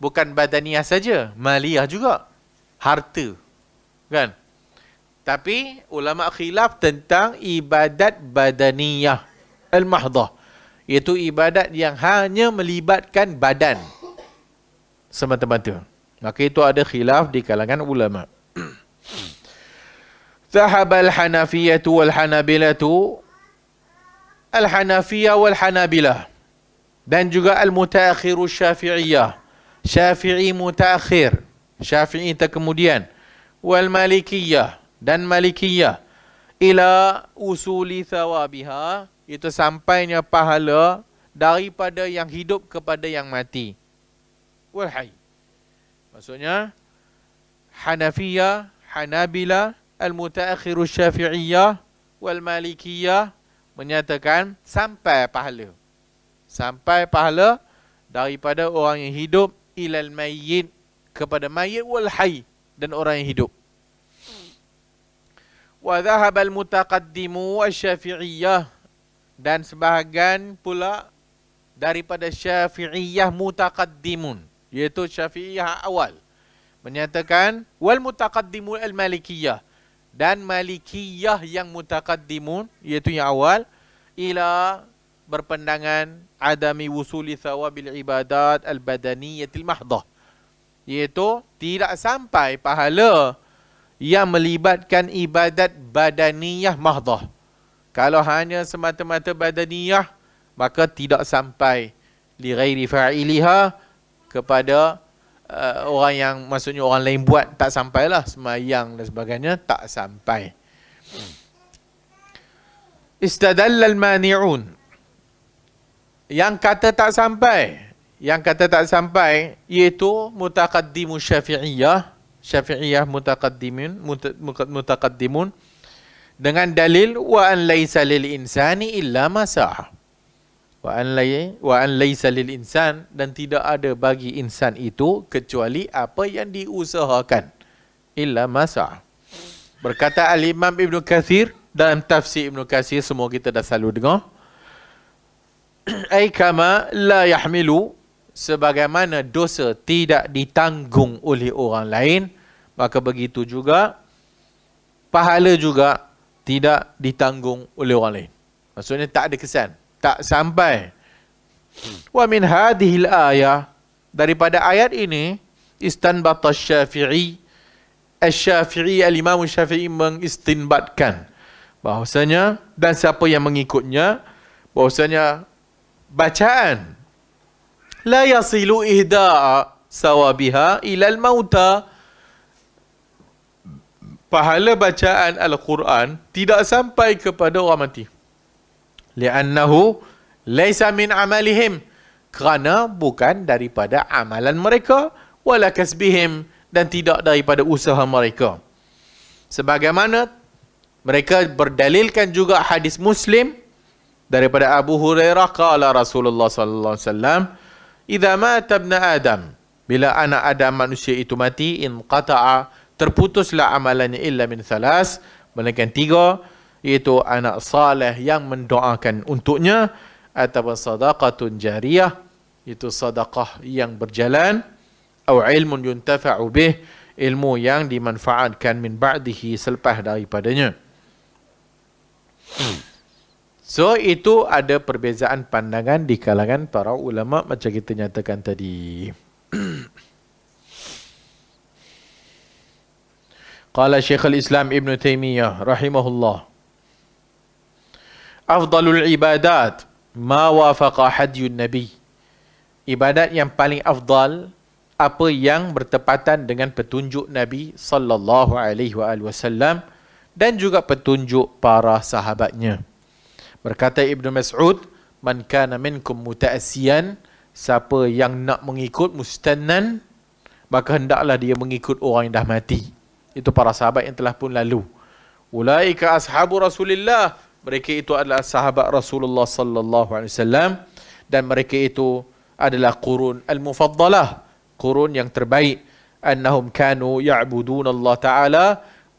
A: bukan badaniah saja, maliyah juga. Harta. Kan? Tapi ulama khilaf tentang ibadat badaniah al-mahdhah. Iaitu ibadat yang hanya melibatkan badan semata-mata. Maka itu ada khilaf di kalangan ulama. Zahab al-Hanafiyyah wal-Hanabilah Al-Hanafiyah wal-Hanabilah. Dan juga Al-Mutakhiru Syafi'iyah. Syafi'i Mutakhir. Syafi'i kemudian, Wal-Malikiyah dan Malikiyah. Ila usuli thawabiha. Itu sampainya pahala daripada yang hidup kepada yang mati. Wal-Hayy. Maksudnya, Hanafiyah, Hanabilah, Al-Mutakhiru Syafi'iyah, Wal-Malikiyah, menyatakan sampai pahala. Sampai pahala daripada orang yang hidup ilal mayyit kepada mayyit wal hayy dan orang yang hidup. Wa dhahaba al-mutaqaddimu wasyafi'iyyah dan sebahagian pula daripada syafi'iyah mutaqaddimun iaitu syafi'iyah awal menyatakan wal mutaqaddimul al-malikiyah dan Malikiyah yang mutaqaddimun iaitu yang awal ila berpendangan adami wusuli thawabil ibadat al-badaniyatil mahdhah iaitu tidak sampai pahala yang melibatkan ibadat badaniyah mahdhah kalau hanya semata-mata badaniyah maka tidak sampai li ghairi fa'iliha kepada uh, orang yang maksudnya orang lain buat tak sampai lah semayang dan sebagainya tak sampai. Istadall al-mani'un. Yang kata tak sampai, yang kata tak sampai iaitu mutaqaddimu syafi'iyah, syafi'iyah mutaqaddimun, mutaqaddimun dengan dalil wa an laisa lil insani illa masah wa an lay wa an laysa lil insan dan tidak ada bagi insan itu kecuali apa yang diusahakan illa masa berkata al imam ibnu kathir dalam tafsir ibnu kathir semua kita dah selalu dengar ai kama la yahmilu sebagaimana dosa tidak ditanggung oleh orang lain maka begitu juga pahala juga tidak ditanggung oleh orang lain maksudnya tak ada kesan tak sampai. Wa min hadhihi al-ayah daripada ayat ini istanbat asy-Syafi'i asy-Syafi'i al-Imam Syafi'i mengistinbatkan bahwasanya dan siapa yang mengikutnya bahwasanya bacaan la yasilu ihda sawabiha ila al-mauta pahala bacaan al-Quran tidak sampai kepada orang mati li'annahu laysa min amalihim kerana bukan daripada amalan mereka wala kasbihim dan tidak daripada usaha mereka sebagaimana mereka berdalilkan juga hadis Muslim daripada Abu Hurairah kala Rasulullah sallallahu alaihi wasallam idza mata ibn adam bila anak Adam manusia itu mati in terputuslah amalannya illa min thalas melainkan tiga iaitu anak saleh yang mendoakan untuknya atau sadaqatun jariyah itu sedekah yang berjalan atau ilmun yuntafa'u bih ilmu yang dimanfaatkan min ba'dihi selepas daripadanya so itu ada perbezaan pandangan di kalangan para ulama macam kita nyatakan tadi Kata Syekhul Islam Ibn Taymiyah, Rahimahullah afdalul ibadat ma wafaqa hadyun nabi ibadat yang paling afdal apa yang bertepatan dengan petunjuk nabi sallallahu alaihi wasallam dan juga petunjuk para sahabatnya berkata ibnu mas'ud man kana minkum muta'assiyan siapa yang nak mengikut mustannan maka hendaklah dia mengikut orang yang dah mati itu para sahabat yang telah pun lalu ulaika ashabu rasulillah mereka itu adalah sahabat Rasulullah sallallahu alaihi wasallam dan mereka itu adalah qurun al-mufaddalah qurun yang terbaik annahum kanu ya'budun Allah taala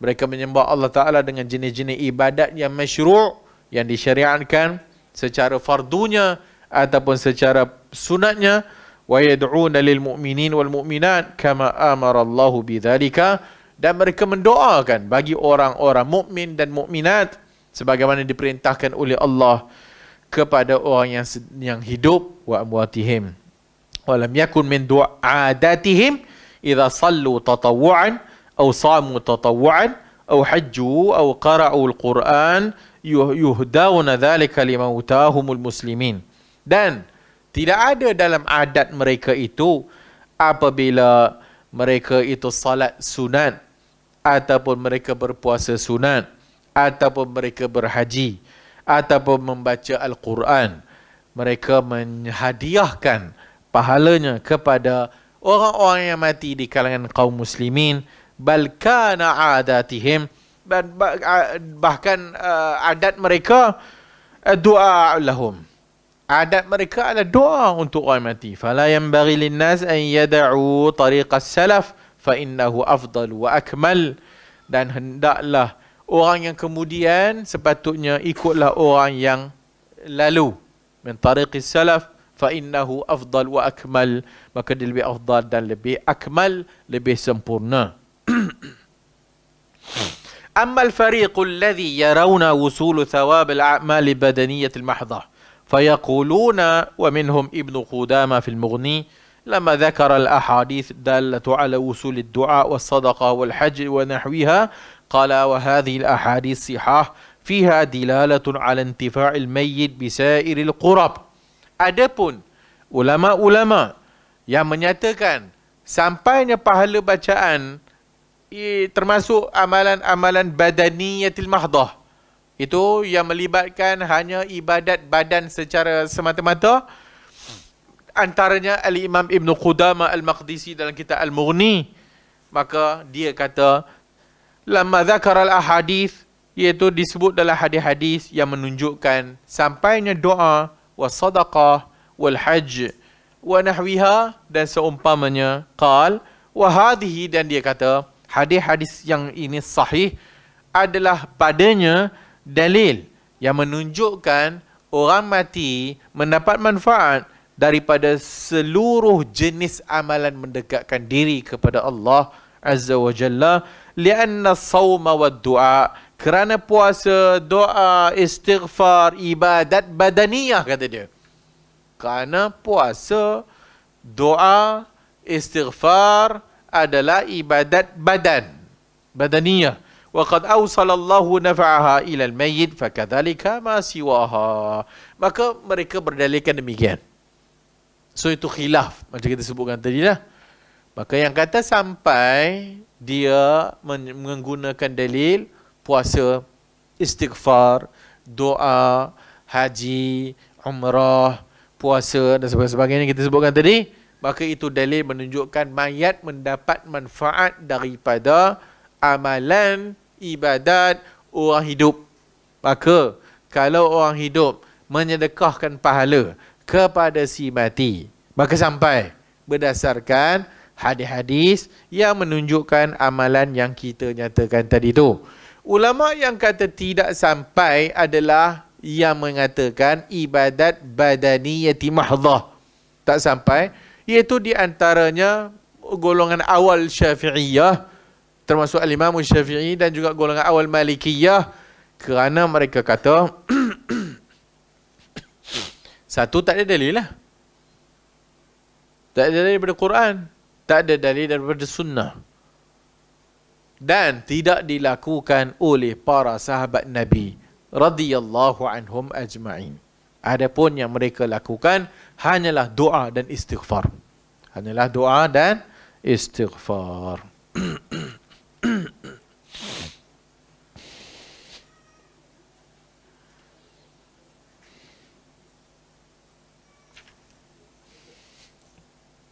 A: mereka menyembah Allah taala dengan jenis-jenis ibadat yang masyru' yang disyariatkan secara fardunya ataupun secara sunatnya wa yad'una lil mu'minin wal mu'minat kama amara Allah bidzalika dan mereka mendoakan bagi orang-orang mukmin dan mukminat sebagaimana diperintahkan oleh Allah kepada orang yang yang hidup wa amwatihim walam yakun min du'adatihim idza sallu tatawwu'an aw samu tatawwu'an aw hajju aw qara'u al-Qur'an yuhdawna dhalika limautahumul muslimin dan tidak ada dalam adat mereka itu apabila mereka itu salat sunat ataupun mereka berpuasa sunat ataupun mereka berhaji ataupun membaca al-Quran mereka menghadiahkan pahalanya kepada orang-orang yang mati di kalangan kaum muslimin bal kana adatihim bahkan uh, adat mereka doa lahum adat mereka adalah doa untuk orang mati fala yang bagi linnas an yad'u tariqas salaf fa innahu afdal wa akmal dan hendaklah orang yang kemudian sepatutnya ikutlah orang yang lalu min tariqi salaf fa innahu afdal wa akmal maka dia lebih afdal dan lebih akmal lebih sempurna amma al-fariq alladhi yarawna wusul thawab al-a'mal badaniyyah al-mahdhah فيقولون ومنهم ابن قدامة في المغني لما ذكر الأحاديث دالة على وصول الدعاء والصدقة والحج ونحوها قال وهذه الأحاديث صحاح فيها دلالة على انتفاع الميت بسائر القرب أدبون ulama ulama yang menyatakan sampainya pahala bacaan termasuk amalan-amalan badaniyatil mahdhah itu yang melibatkan hanya ibadat badan secara semata-mata antaranya al-Imam Ibn Qudamah al-Maqdisi dalam kitab Al-Mughni maka dia kata lama zakar al ahadith iaitu disebut dalam hadis-hadis yang menunjukkan sampainya doa wa sadaqah wal hajj wa nahwiha dan seumpamanya Kal, wa hadhihi dan dia kata hadis-hadis yang ini sahih adalah padanya dalil yang menunjukkan orang mati mendapat manfaat daripada seluruh jenis amalan mendekatkan diri kepada Allah Azza wa Jalla li'anna as-sawm wa dua kerana puasa, doa, istighfar, ibadat badaniyah kata dia. Kerana puasa, doa, istighfar adalah ibadat badan. Badaniyah. Wa qad awsalallahu nafa'aha ila al-mayyit fa kadhalika ma siwaha. Maka mereka berdalilkan demikian. So itu khilaf macam kita sebutkan tadi lah. Maka yang kata sampai dia menggunakan dalil puasa, istighfar, doa, haji, umrah, puasa dan sebagainya kita sebutkan tadi, maka itu dalil menunjukkan mayat mendapat manfaat daripada amalan ibadat orang hidup. Maka kalau orang hidup menyedekahkan pahala kepada si mati, maka sampai berdasarkan hadis-hadis yang menunjukkan amalan yang kita nyatakan tadi tu. Ulama yang kata tidak sampai adalah yang mengatakan ibadat badani yati mahdah. Tak sampai. Iaitu di antaranya golongan awal syafi'iyah termasuk al-imam syafi'i dan juga golongan awal malikiyah kerana mereka kata satu tak ada dalil lah. Tak ada dalil daripada Quran. Tak ada dalil daripada sunnah. Dan tidak dilakukan oleh para sahabat Nabi radhiyallahu anhum ajma'in. Adapun yang mereka lakukan hanyalah doa dan istighfar. Hanyalah doa dan istighfar.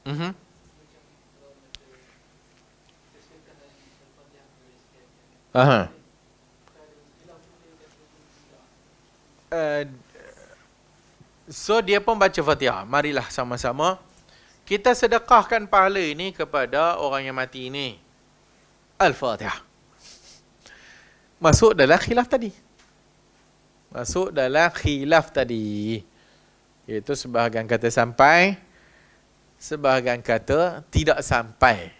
A: Mm-hmm. Aha. Uh, so dia pun baca Fatihah. Marilah sama-sama kita sedekahkan pahala ini kepada orang yang mati ini. Al-Fatihah. Masuk dalam khilaf tadi. Masuk dalam khilaf tadi. Iaitu sebahagian kata sampai, sebahagian kata tidak sampai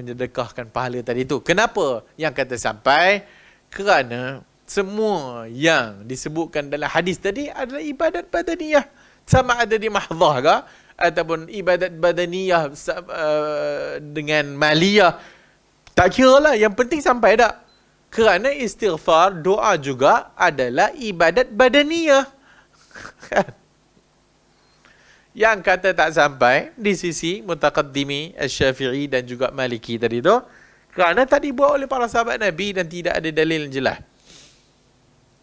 A: menyedekahkan pahala tadi itu. Kenapa yang kata sampai? Kerana semua yang disebutkan dalam hadis tadi adalah ibadat badaniyah. Sama ada di mahzah ke? Ataupun ibadat badaniyah eh, dengan maliyah. Tak kira lah. Yang penting sampai tak? Kerana istighfar, doa juga adalah ibadat badaniyah. Kan? yang kata tak sampai di sisi mutaqaddimi Asy-Syafi'i dan juga Maliki tadi tu kerana tak dibuat oleh para sahabat Nabi dan tidak ada dalil yang jelas.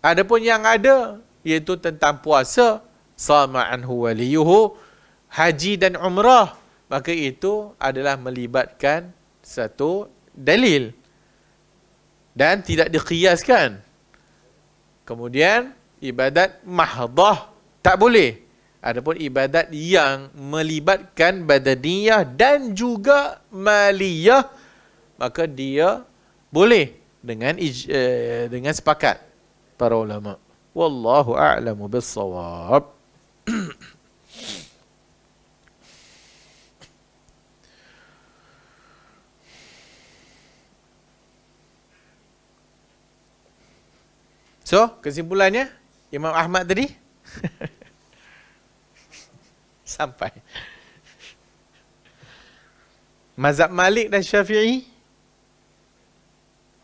A: Adapun yang ada iaitu tentang puasa sama anhu waliyuhu haji dan umrah maka itu adalah melibatkan satu dalil dan tidak dikiaskan. Kemudian ibadat mahdhah tak boleh Adapun ibadat yang melibatkan badaniyah dan juga maliyah maka dia boleh dengan ij, eh, dengan sepakat para ulama. Wallahu a'lamu bissawab. So, kesimpulannya Imam Ahmad tadi sampai. Mazhab Malik dan Syafi'i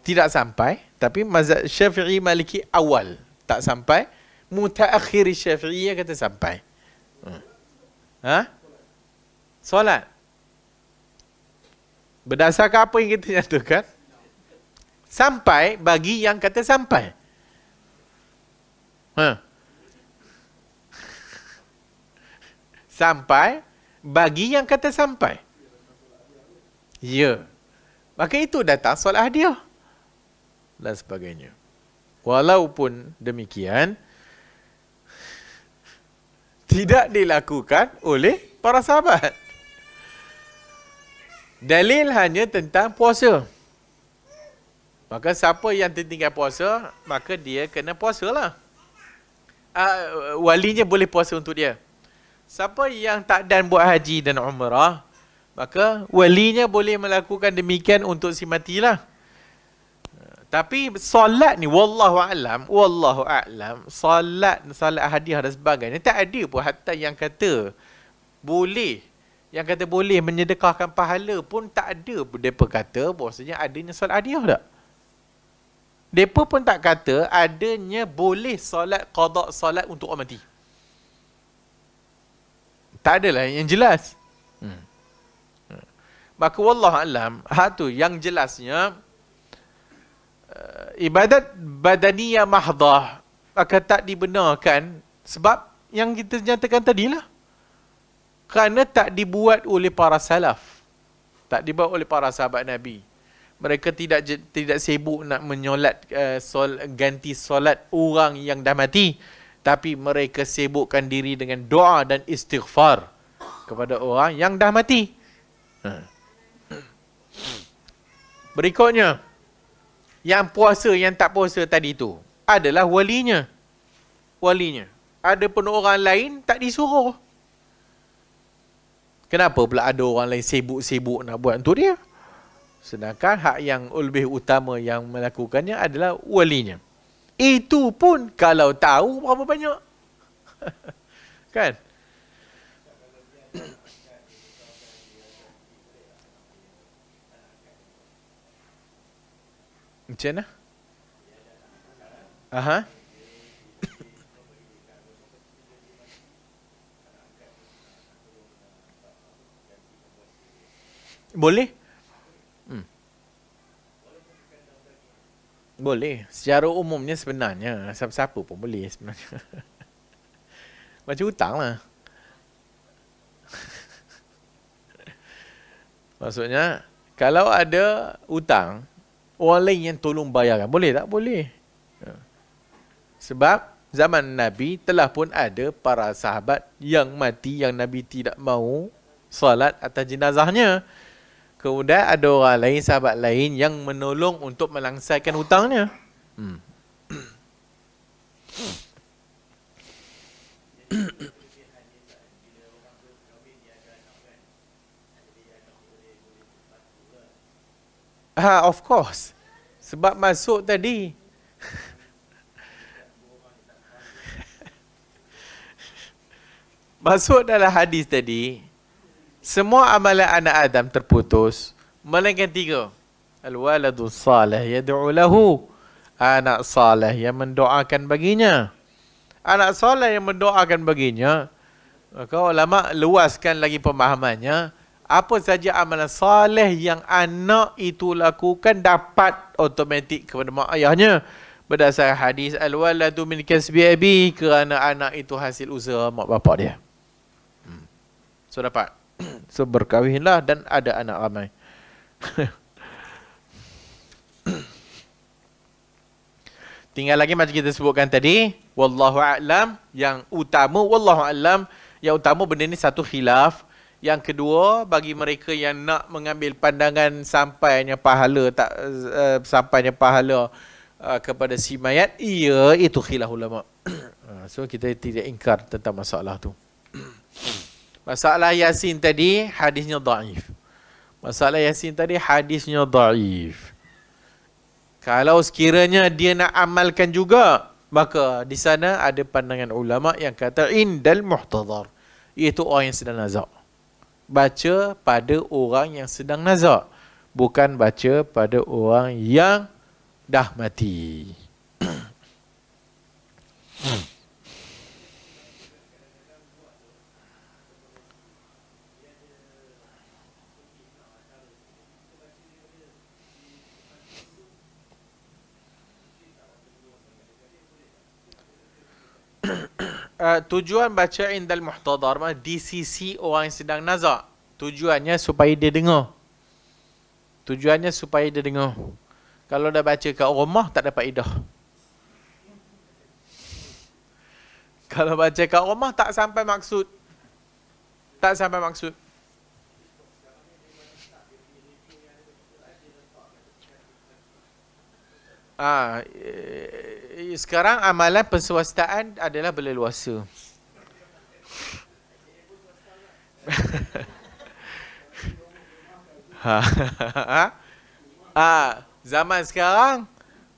A: tidak sampai, tapi mazhab Syafi'i Maliki awal tak sampai. Mutaakhir Syafi'i yang kata sampai. Hmm. Ha? Solat. Berdasarkan apa yang kita nyatakan? Sampai bagi yang kata sampai. Ha? sampai bagi yang kata sampai. Ya. Maka itu datang solat hadiah dan sebagainya. Walaupun demikian, tidak dilakukan oleh para sahabat. Dalil hanya tentang puasa. Maka siapa yang tertinggal puasa, maka dia kena puasa lah. Uh, walinya boleh puasa untuk dia. Siapa yang tak dan buat haji dan umrah, maka walinya boleh melakukan demikian untuk si matilah. Tapi solat ni wallahu alam, wallahu alam, solat solat hadiah dan sebagainya tak ada pun hatta yang kata boleh yang kata boleh menyedekahkan pahala pun tak ada pun depa kata bahasanya adanya solat hadiah tak. Depa pun tak kata adanya boleh solat qada solat untuk orang mati. Tak ada lah yang jelas. Hmm. Hmm. Maka Allah alam, satu ha yang jelasnya eh, ibadat badania mahdhah akan tak dibenarkan sebab yang kita nyatakan tadi lah, Kerana tak dibuat oleh para salaf. Tak dibuat oleh para sahabat Nabi. Mereka tidak tidak sibuk nak menyolat uh, sol, ganti solat orang yang dah mati tapi mereka sibukkan diri dengan doa dan istighfar kepada orang yang dah mati. Ha. Berikutnya, yang puasa yang tak puasa tadi tu adalah walinya. Walinya. Ada pun orang lain tak disuruh. Kenapa pula ada orang lain sibuk-sibuk nak buat untuk dia? Sedangkan hak yang lebih utama yang melakukannya adalah walinya. Itu pun kalau tahu berapa banyak. kan? Macam mana? Aha. Uh-huh. Boleh? Boleh. Secara umumnya sebenarnya, siapa-siapa pun boleh sebenarnya. Macam hutang lah. Maksudnya, kalau ada hutang, orang lain yang tolong bayarkan. Boleh tak? Boleh. Ya. Sebab zaman Nabi telah pun ada para sahabat yang mati yang Nabi tidak mahu salat atas jenazahnya. Kemudian ada orang lain, sahabat lain yang menolong untuk melangsaikan hutangnya. Hmm. Ah, of course. Sebab masuk tadi. masuk dalam hadis tadi, semua amalan anak Adam terputus melainkan tiga. Al-waladu salih yad'u Anak salih yang mendoakan baginya. Anak salih yang mendoakan baginya. Maka ulama luaskan lagi pemahamannya. Apa saja amalan salih yang anak itu lakukan dapat otomatik kepada mak ayahnya. Berdasarkan hadis al-waladu min kasbi abi kerana anak itu hasil usaha mak bapak dia. Hmm. So dapat. So berkahwinlah dan ada anak ramai. Tinggal lagi macam kita sebutkan tadi, wallahu a'lam yang utama wallahu a'lam yang utama benda ni satu khilaf. Yang kedua, bagi mereka yang nak mengambil pandangan sampainya pahala tak uh, sampainya pahala uh, kepada si mayat, iya itu khilaf ulama. Ah, so kita tidak ingkar tentang masalah tu. Masalah Yasin tadi hadisnya daif. Masalah Yasin tadi hadisnya daif. Kalau sekiranya dia nak amalkan juga, maka di sana ada pandangan ulama yang kata indal muhtadhar, iaitu orang yang sedang nazak. Baca pada orang yang sedang nazak, bukan baca pada orang yang dah mati. hmm. Uh, tujuan baca indal muhtadar di sisi orang yang sedang nazak. Tujuannya supaya dia dengar. Tujuannya supaya dia dengar. Kalau dah baca kat rumah, tak dapat idah. Kalau baca kat rumah, tak sampai maksud. Tak sampai maksud. Ah, eh, sekarang amalan pensewastaan adalah berleluasa. Ha. ha. ha. zaman sekarang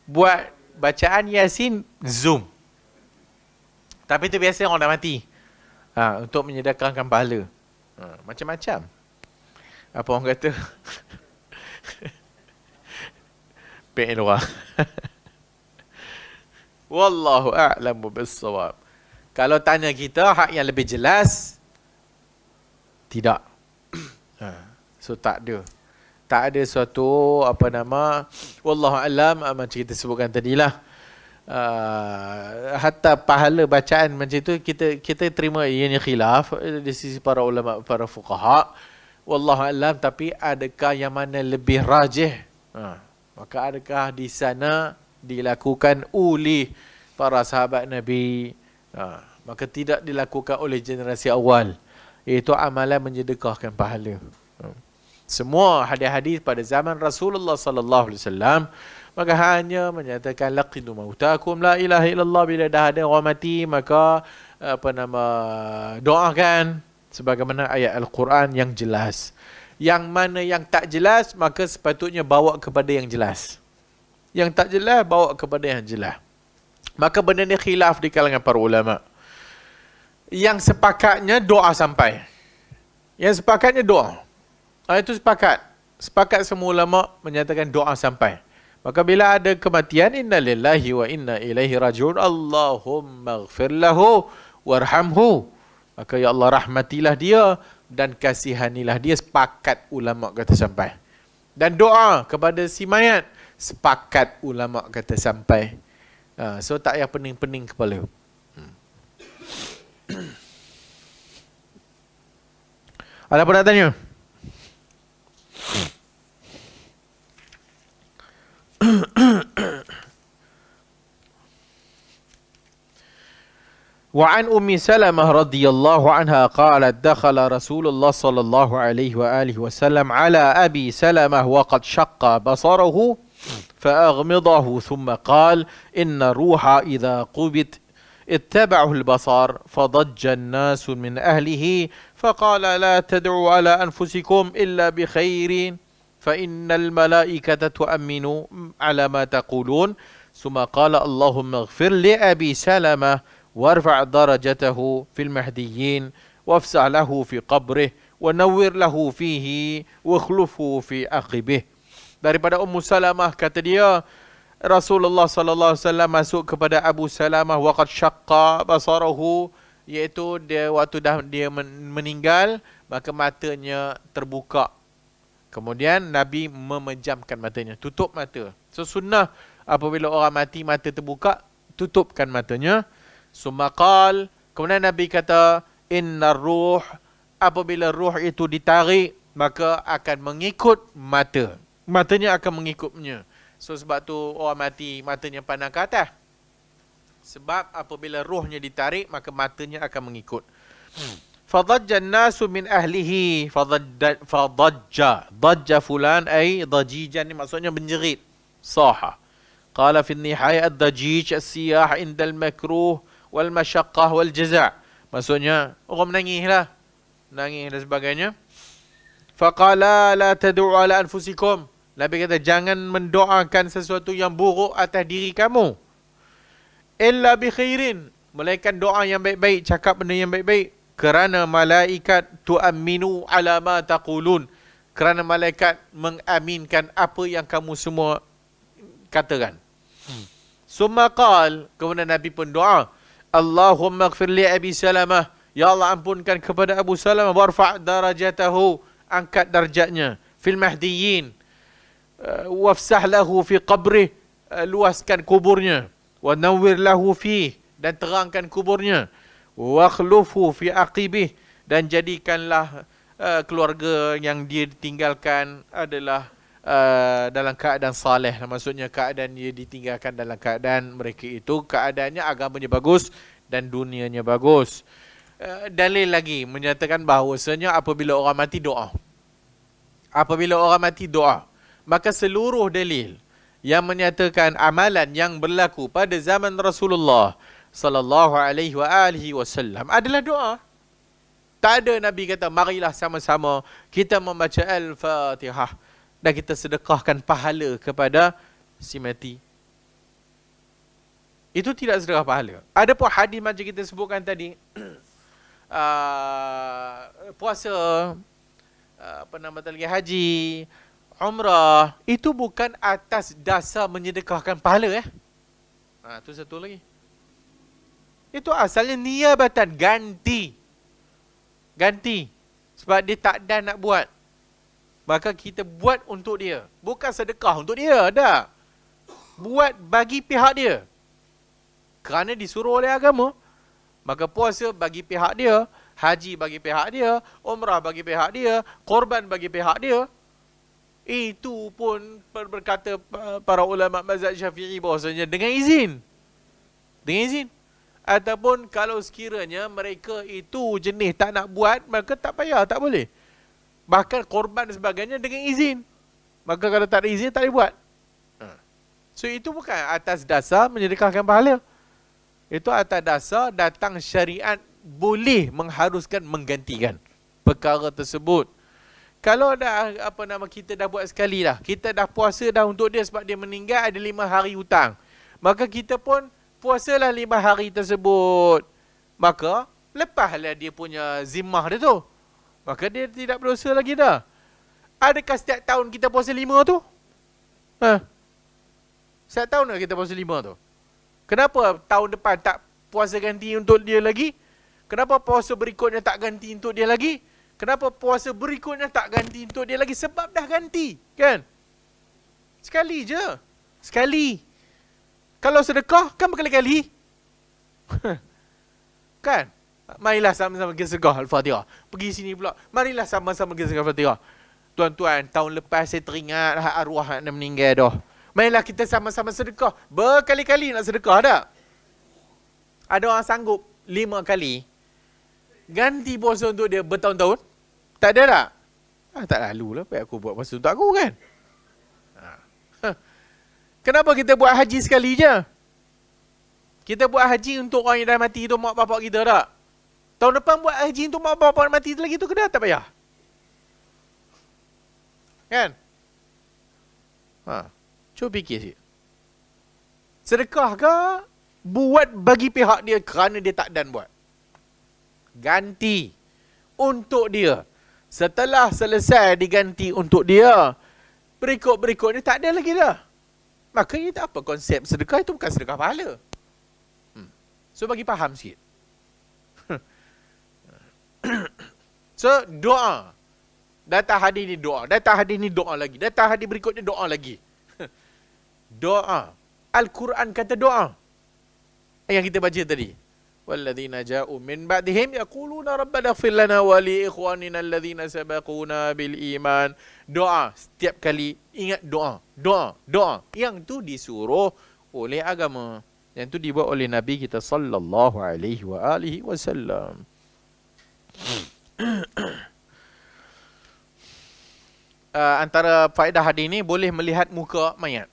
A: buat bacaan Yasin Zoom. Tapi tu biasa orang dah mati. Ha, untuk menyedarkan pahala. Ha, macam-macam. Apa orang kata? Pengen orang. Wallahu a'lamu bisawab. Kalau tanya kita hak yang lebih jelas tidak. Ha. so tak ada. Tak ada suatu apa nama wallahu alam ah, macam kita sebutkan tadilah. Uh, hatta pahala bacaan macam itu kita kita terima ini khilaf eh, di sisi para ulama para fuqaha wallahu alam tapi adakah yang mana lebih rajih uh, maka adakah di sana dilakukan oleh para sahabat Nabi. Ha, maka tidak dilakukan oleh generasi awal. Iaitu amalan menyedekahkan pahala. Ha. Semua hadis-hadis pada zaman Rasulullah sallallahu alaihi wasallam maka hanya menyatakan laqidu mautakum la ilaha illallah bila dah ada orang mati maka apa nama doakan sebagaimana ayat al-Quran yang jelas. Yang mana yang tak jelas maka sepatutnya bawa kepada yang jelas yang tak jelas bawa kepada yang jelas. Maka benda ni khilaf di kalangan para ulama. Yang sepakatnya doa sampai. Yang sepakatnya doa. Ah itu sepakat. Sepakat semua ulama menyatakan doa sampai. Maka bila ada kematian inna lillahi wa inna ilaihi rajiun Allahumma ighfir lahu warhamhu. Maka ya Allah rahmatilah dia dan kasihanilah dia sepakat ulama kata sampai. Dan doa kepada si mayat sepakat ulama kata sampai. Uh, so tak payah pening-pening kepala. Hmm. Ada apa nak tanya? وعن أم سلمة رضي الله عنها قالت دخل رسول الله صلى الله عليه وآله وسلم على أبي سلمة وقد شق بصره فأغمضه ثم قال إن الروح إذا قبت اتبعه البصر فضج الناس من أهله فقال لا تدعوا على أنفسكم إلا بخير فإن الملائكة تؤمن على ما تقولون ثم قال اللهم اغفر لأبي سلمة وارفع درجته في المهديين وافسع له في قبره ونور له فيه واخلفه في أقبه daripada Ummu Salamah kata dia Rasulullah sallallahu alaihi wasallam masuk kepada Abu Salamah waqad syaqqa basarahu iaitu dia waktu dah dia meninggal maka matanya terbuka kemudian nabi memejamkan matanya tutup mata so sunnah apabila orang mati mata terbuka tutupkan matanya summa qal kemudian nabi kata innar ruh apabila ruh itu ditarik maka akan mengikut mata matanya akan mengikutnya. So sebab tu orang mati matanya pandang ke atas. Sebab apabila ruhnya ditarik maka matanya akan mengikut. Hmm. Fadajja nasu min ahlihi fadajja dajja fulan ai dajijan ni maksudnya menjerit. Saha. Qala fi nihaya ad-dajij as-siyah inda al-makruh wal-mashaqqah wal-jaza'. Maksudnya orang menangislah. Nangis dan sebagainya. Faqala la tad'u ala anfusikum. Nabi kata jangan mendoakan sesuatu yang buruk atas diri kamu. Illa bi khairin. Melainkan doa yang baik-baik, cakap benda yang baik-baik. Kerana malaikat tu'aminu ala ma taqulun. Kerana malaikat mengaminkan apa yang kamu semua katakan. Hmm. Summa qal, kemudian Nabi pun doa. Allahumma gfir li Abi Salamah. Ya Allah ampunkan kepada Abu Salamah. Warfa' darajatahu. Angkat darjatnya. Fil mahdiyin. Uh, wafsah lahu fi qabri uh, luaskan kuburnya wa nawwir lahu fi dan terangkan kuburnya wa khlufu fi aqibih dan jadikanlah uh, keluarga yang dia ditinggalkan adalah Uh, dalam keadaan saleh maksudnya keadaan dia ditinggalkan dalam keadaan mereka itu keadaannya agamanya bagus dan dunianya bagus uh, dalil lagi menyatakan bahawasanya apabila orang mati doa apabila orang mati doa maka seluruh dalil yang menyatakan amalan yang berlaku pada zaman Rasulullah sallallahu alaihi wasallam adalah doa. Tak ada nabi kata marilah sama-sama kita membaca al-Fatihah dan kita sedekahkan pahala kepada si mati. Itu tidak sedekah pahala. Ada pun hadis macam kita sebutkan tadi uh, puasa uh, apa nama tadi haji umrah itu bukan atas dasar menyedekahkan pahala eh. Ha tu satu lagi. Itu asalnya niabatan ganti. Ganti. Sebab dia tak dan nak buat. Maka kita buat untuk dia. Bukan sedekah untuk dia. Dah. Buat bagi pihak dia. Kerana disuruh oleh agama. Maka puasa bagi pihak dia. Haji bagi pihak dia. Umrah bagi pihak dia. Korban bagi pihak dia. Itu pun berkata eh, para ulama mazhab syafi'i bahasanya dengan izin. Dengan izin. Ataupun kalau sekiranya mereka itu jenis tak nak buat, maka tak payah, tak boleh. Bahkan korban dan sebagainya dengan izin. Maka kalau tak ada izin, tak boleh buat. Ha. So itu bukan atas dasar menyedekahkan pahala. Itu atas dasar datang syariat boleh mengharuskan menggantikan perkara tersebut kalau dah apa nama kita dah buat sekali dah kita dah puasa dah untuk dia sebab dia meninggal ada lima hari hutang maka kita pun puasalah lima hari tersebut maka lepaslah dia punya zimah dia tu maka dia tidak berdosa lagi dah adakah setiap tahun kita puasa lima tu ha setiap tahun kita puasa lima tu kenapa tahun depan tak puasa ganti untuk dia lagi kenapa puasa berikutnya tak ganti untuk dia lagi Kenapa puasa berikutnya tak ganti untuk dia lagi? Sebab dah ganti, kan? Sekali je. Sekali. Kalau sedekah, kan berkali-kali? kan? Marilah sama-sama pergi sedekah Al-Fatihah. Pergi sini pula. Marilah sama-sama pergi sedekah Al-Fatihah. Tuan-tuan, tahun lepas saya teringat arwah nak meninggal dah. Marilah kita sama-sama sedekah. Berkali-kali nak sedekah tak? Ada orang sanggup lima kali ganti puasa untuk dia bertahun-tahun? Tak ada tak? Ah, tak lalu lah apa aku buat puasa untuk aku kan? Ah. Kenapa kita buat haji sekali je? Kita buat haji untuk orang yang dah mati tu mak bapak kita tak? Tahun depan buat haji untuk mak bapak yang mati lagi tu kena tak payah? Kan? Ha. Cuba fikir sikit. Sedekah ke buat bagi pihak dia kerana dia tak dan buat? ganti untuk dia. Setelah selesai diganti untuk dia, berikut-berikut ni tak ada lagi dah. Maka ini tak apa konsep sedekah itu bukan sedekah pahala. Hmm. So bagi faham sikit. so doa. Datang hadir ni doa. Datang hadir ni doa lagi. Datang hadir berikutnya doa lagi. doa. Al-Quran kata doa. Yang kita baca tadi. والذين جاءوا من بعدهم يقولون ربنا اغفر لنا ولإخواننا الذين سبقونا بالإيمان doa setiap kali ingat doa doa doa yang tu disuruh oleh agama yang tu dibuat oleh nabi kita sallallahu alaihi wa alihi wasallam ah, antara faedah hadis ini boleh melihat muka mayat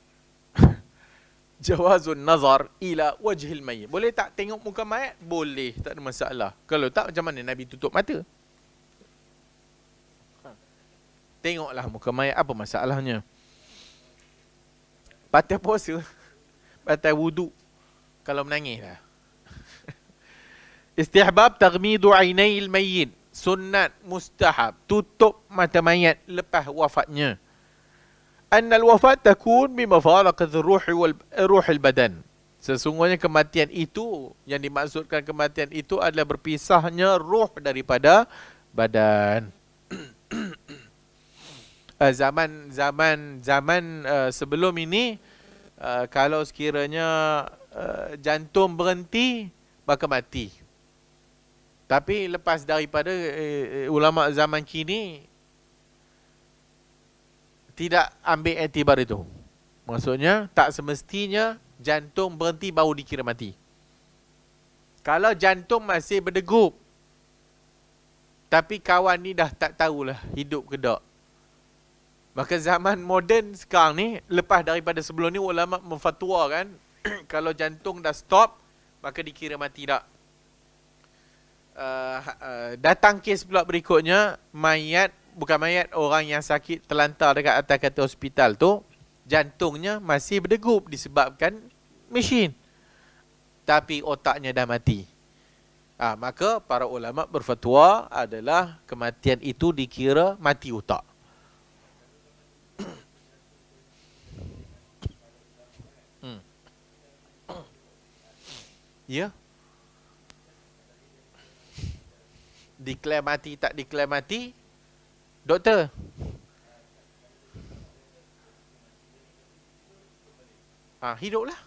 A: jawazun nazar ila wajhil mayyit. Boleh tak tengok muka mayat? Eh? Boleh, tak ada masalah. Kalau tak macam mana Nabi tutup mata? Ha. Tengoklah muka mayat eh, apa masalahnya? Batal puasa. Batal wudu. Kalau menangislah. Istihbab taghmidu ainai al-mayyit. Sunnat mustahab tutup mata mayat lepas wafatnya wafat أن الوفاة تكون بمفارقة الروح والروح badan Sesungguhnya kematian itu yang dimaksudkan kematian itu adalah berpisahnya roh daripada badan. Eh, zaman zaman zaman eh, sebelum ini eh, kalau sekiranya jantung berhenti maka mati. Tapi lepas daripada uh, ulama zaman kini tidak ambil antibar itu. Maksudnya tak semestinya jantung berhenti baru dikira mati. Kalau jantung masih berdegup tapi kawan ni dah tak tahulah hidup ke tak. Maka zaman moden sekarang ni lepas daripada sebelum ni ulama memfatwa kan kalau jantung dah stop maka dikira mati tak. Uh, ha, uh, datang kes pula berikutnya mayat bukan mayat orang yang sakit terlantar dekat atas kereta hospital tu jantungnya masih berdegup disebabkan mesin tapi otaknya dah mati ha, maka para ulama berfatwa adalah kematian itu dikira mati otak hmm. Ya. Yeah. Diklaim mati tak diklaim mati, Doktor. Ha, hiduplah.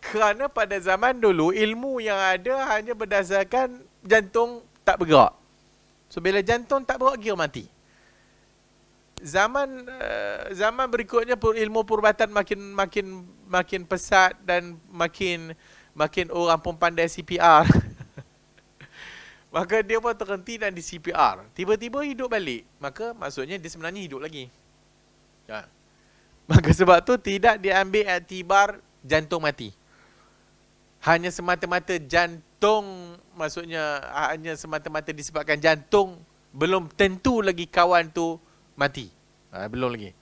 A: Kerana pada zaman dulu, ilmu yang ada hanya berdasarkan jantung tak bergerak. So, bila jantung tak bergerak, dia mati. Zaman eh, zaman berikutnya ilmu perubatan makin makin makin pesat dan makin makin orang pun pandai CPR. Maka dia pun terhenti dan di CPR. Tiba-tiba hidup balik. Maka maksudnya dia sebenarnya hidup lagi. Ya. Maka sebab tu tidak diambil aktibar jantung mati. Hanya semata-mata jantung maksudnya hanya semata-mata disebabkan jantung belum tentu lagi kawan tu mati. Ha, belum lagi.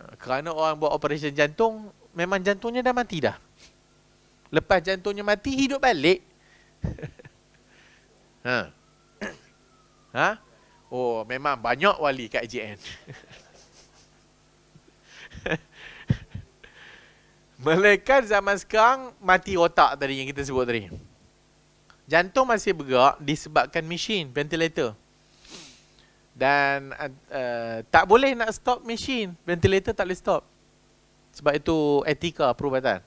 A: Ha, kerana orang buat operasi jantung memang jantungnya dah mati dah. Lepas jantungnya mati hidup balik. Ha. Ha? Oh, memang banyak wali kat AJN. Melainkan zaman sekarang, mati otak tadi yang kita sebut tadi. Jantung masih bergerak disebabkan mesin, ventilator. Dan uh, tak boleh nak stop mesin, ventilator tak boleh stop. Sebab itu etika perubatan.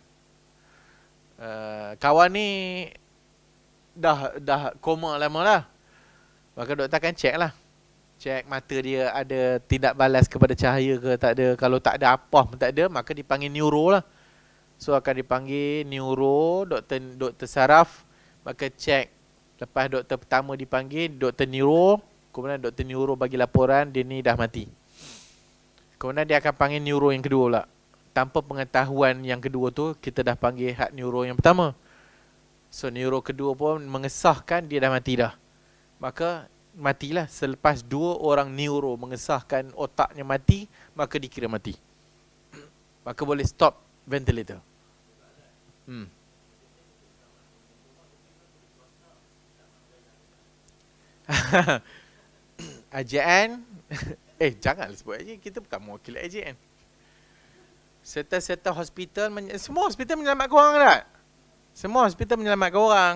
A: Uh, kawan ni dah dah koma lama lah. Maka doktor akan cek lah. cek mata dia ada tindak balas kepada cahaya ke tak ada. Kalau tak ada apa pun tak ada, maka dipanggil neuro lah. So akan dipanggil neuro, doktor doktor saraf. Maka cek. Lepas doktor pertama dipanggil, doktor neuro. Kemudian doktor neuro bagi laporan, dia ni dah mati. Kemudian dia akan panggil neuro yang kedua pula. Tanpa pengetahuan yang kedua tu, kita dah panggil hak neuro yang pertama. So neuro kedua pun mengesahkan dia dah mati dah. Maka matilah selepas dua orang neuro mengesahkan otaknya mati, maka dikira mati. Maka boleh stop ventilator. Hmm. AJN Eh jangan lah sebut AJN Kita bukan mewakil AJN Serta-serta hospital Semua hospital menyelamatkan orang tak? Semua hospital menyelamatkan orang.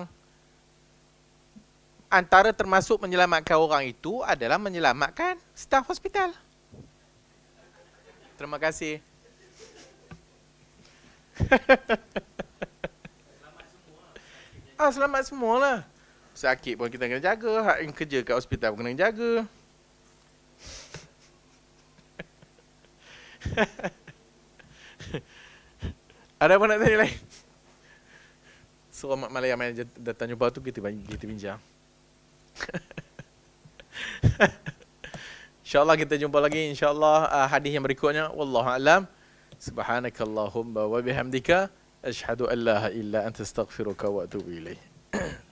A: Antara termasuk menyelamatkan orang itu adalah menyelamatkan staf hospital. Terima kasih. Ah, selamat semua. lah Sakit pun kita kena jaga. Hak yang kerja kat hospital pun kena jaga. Ada apa nak tanya lain? seorang Mak Malaya manager datang jumpa tu kita kita bincang. InsyaAllah kita jumpa lagi InsyaAllah uh, hadis yang berikutnya Wallahualam Subhanakallahumma wa bihamdika Ashhadu an la illa anta astaghfiruka wa atubu ilaih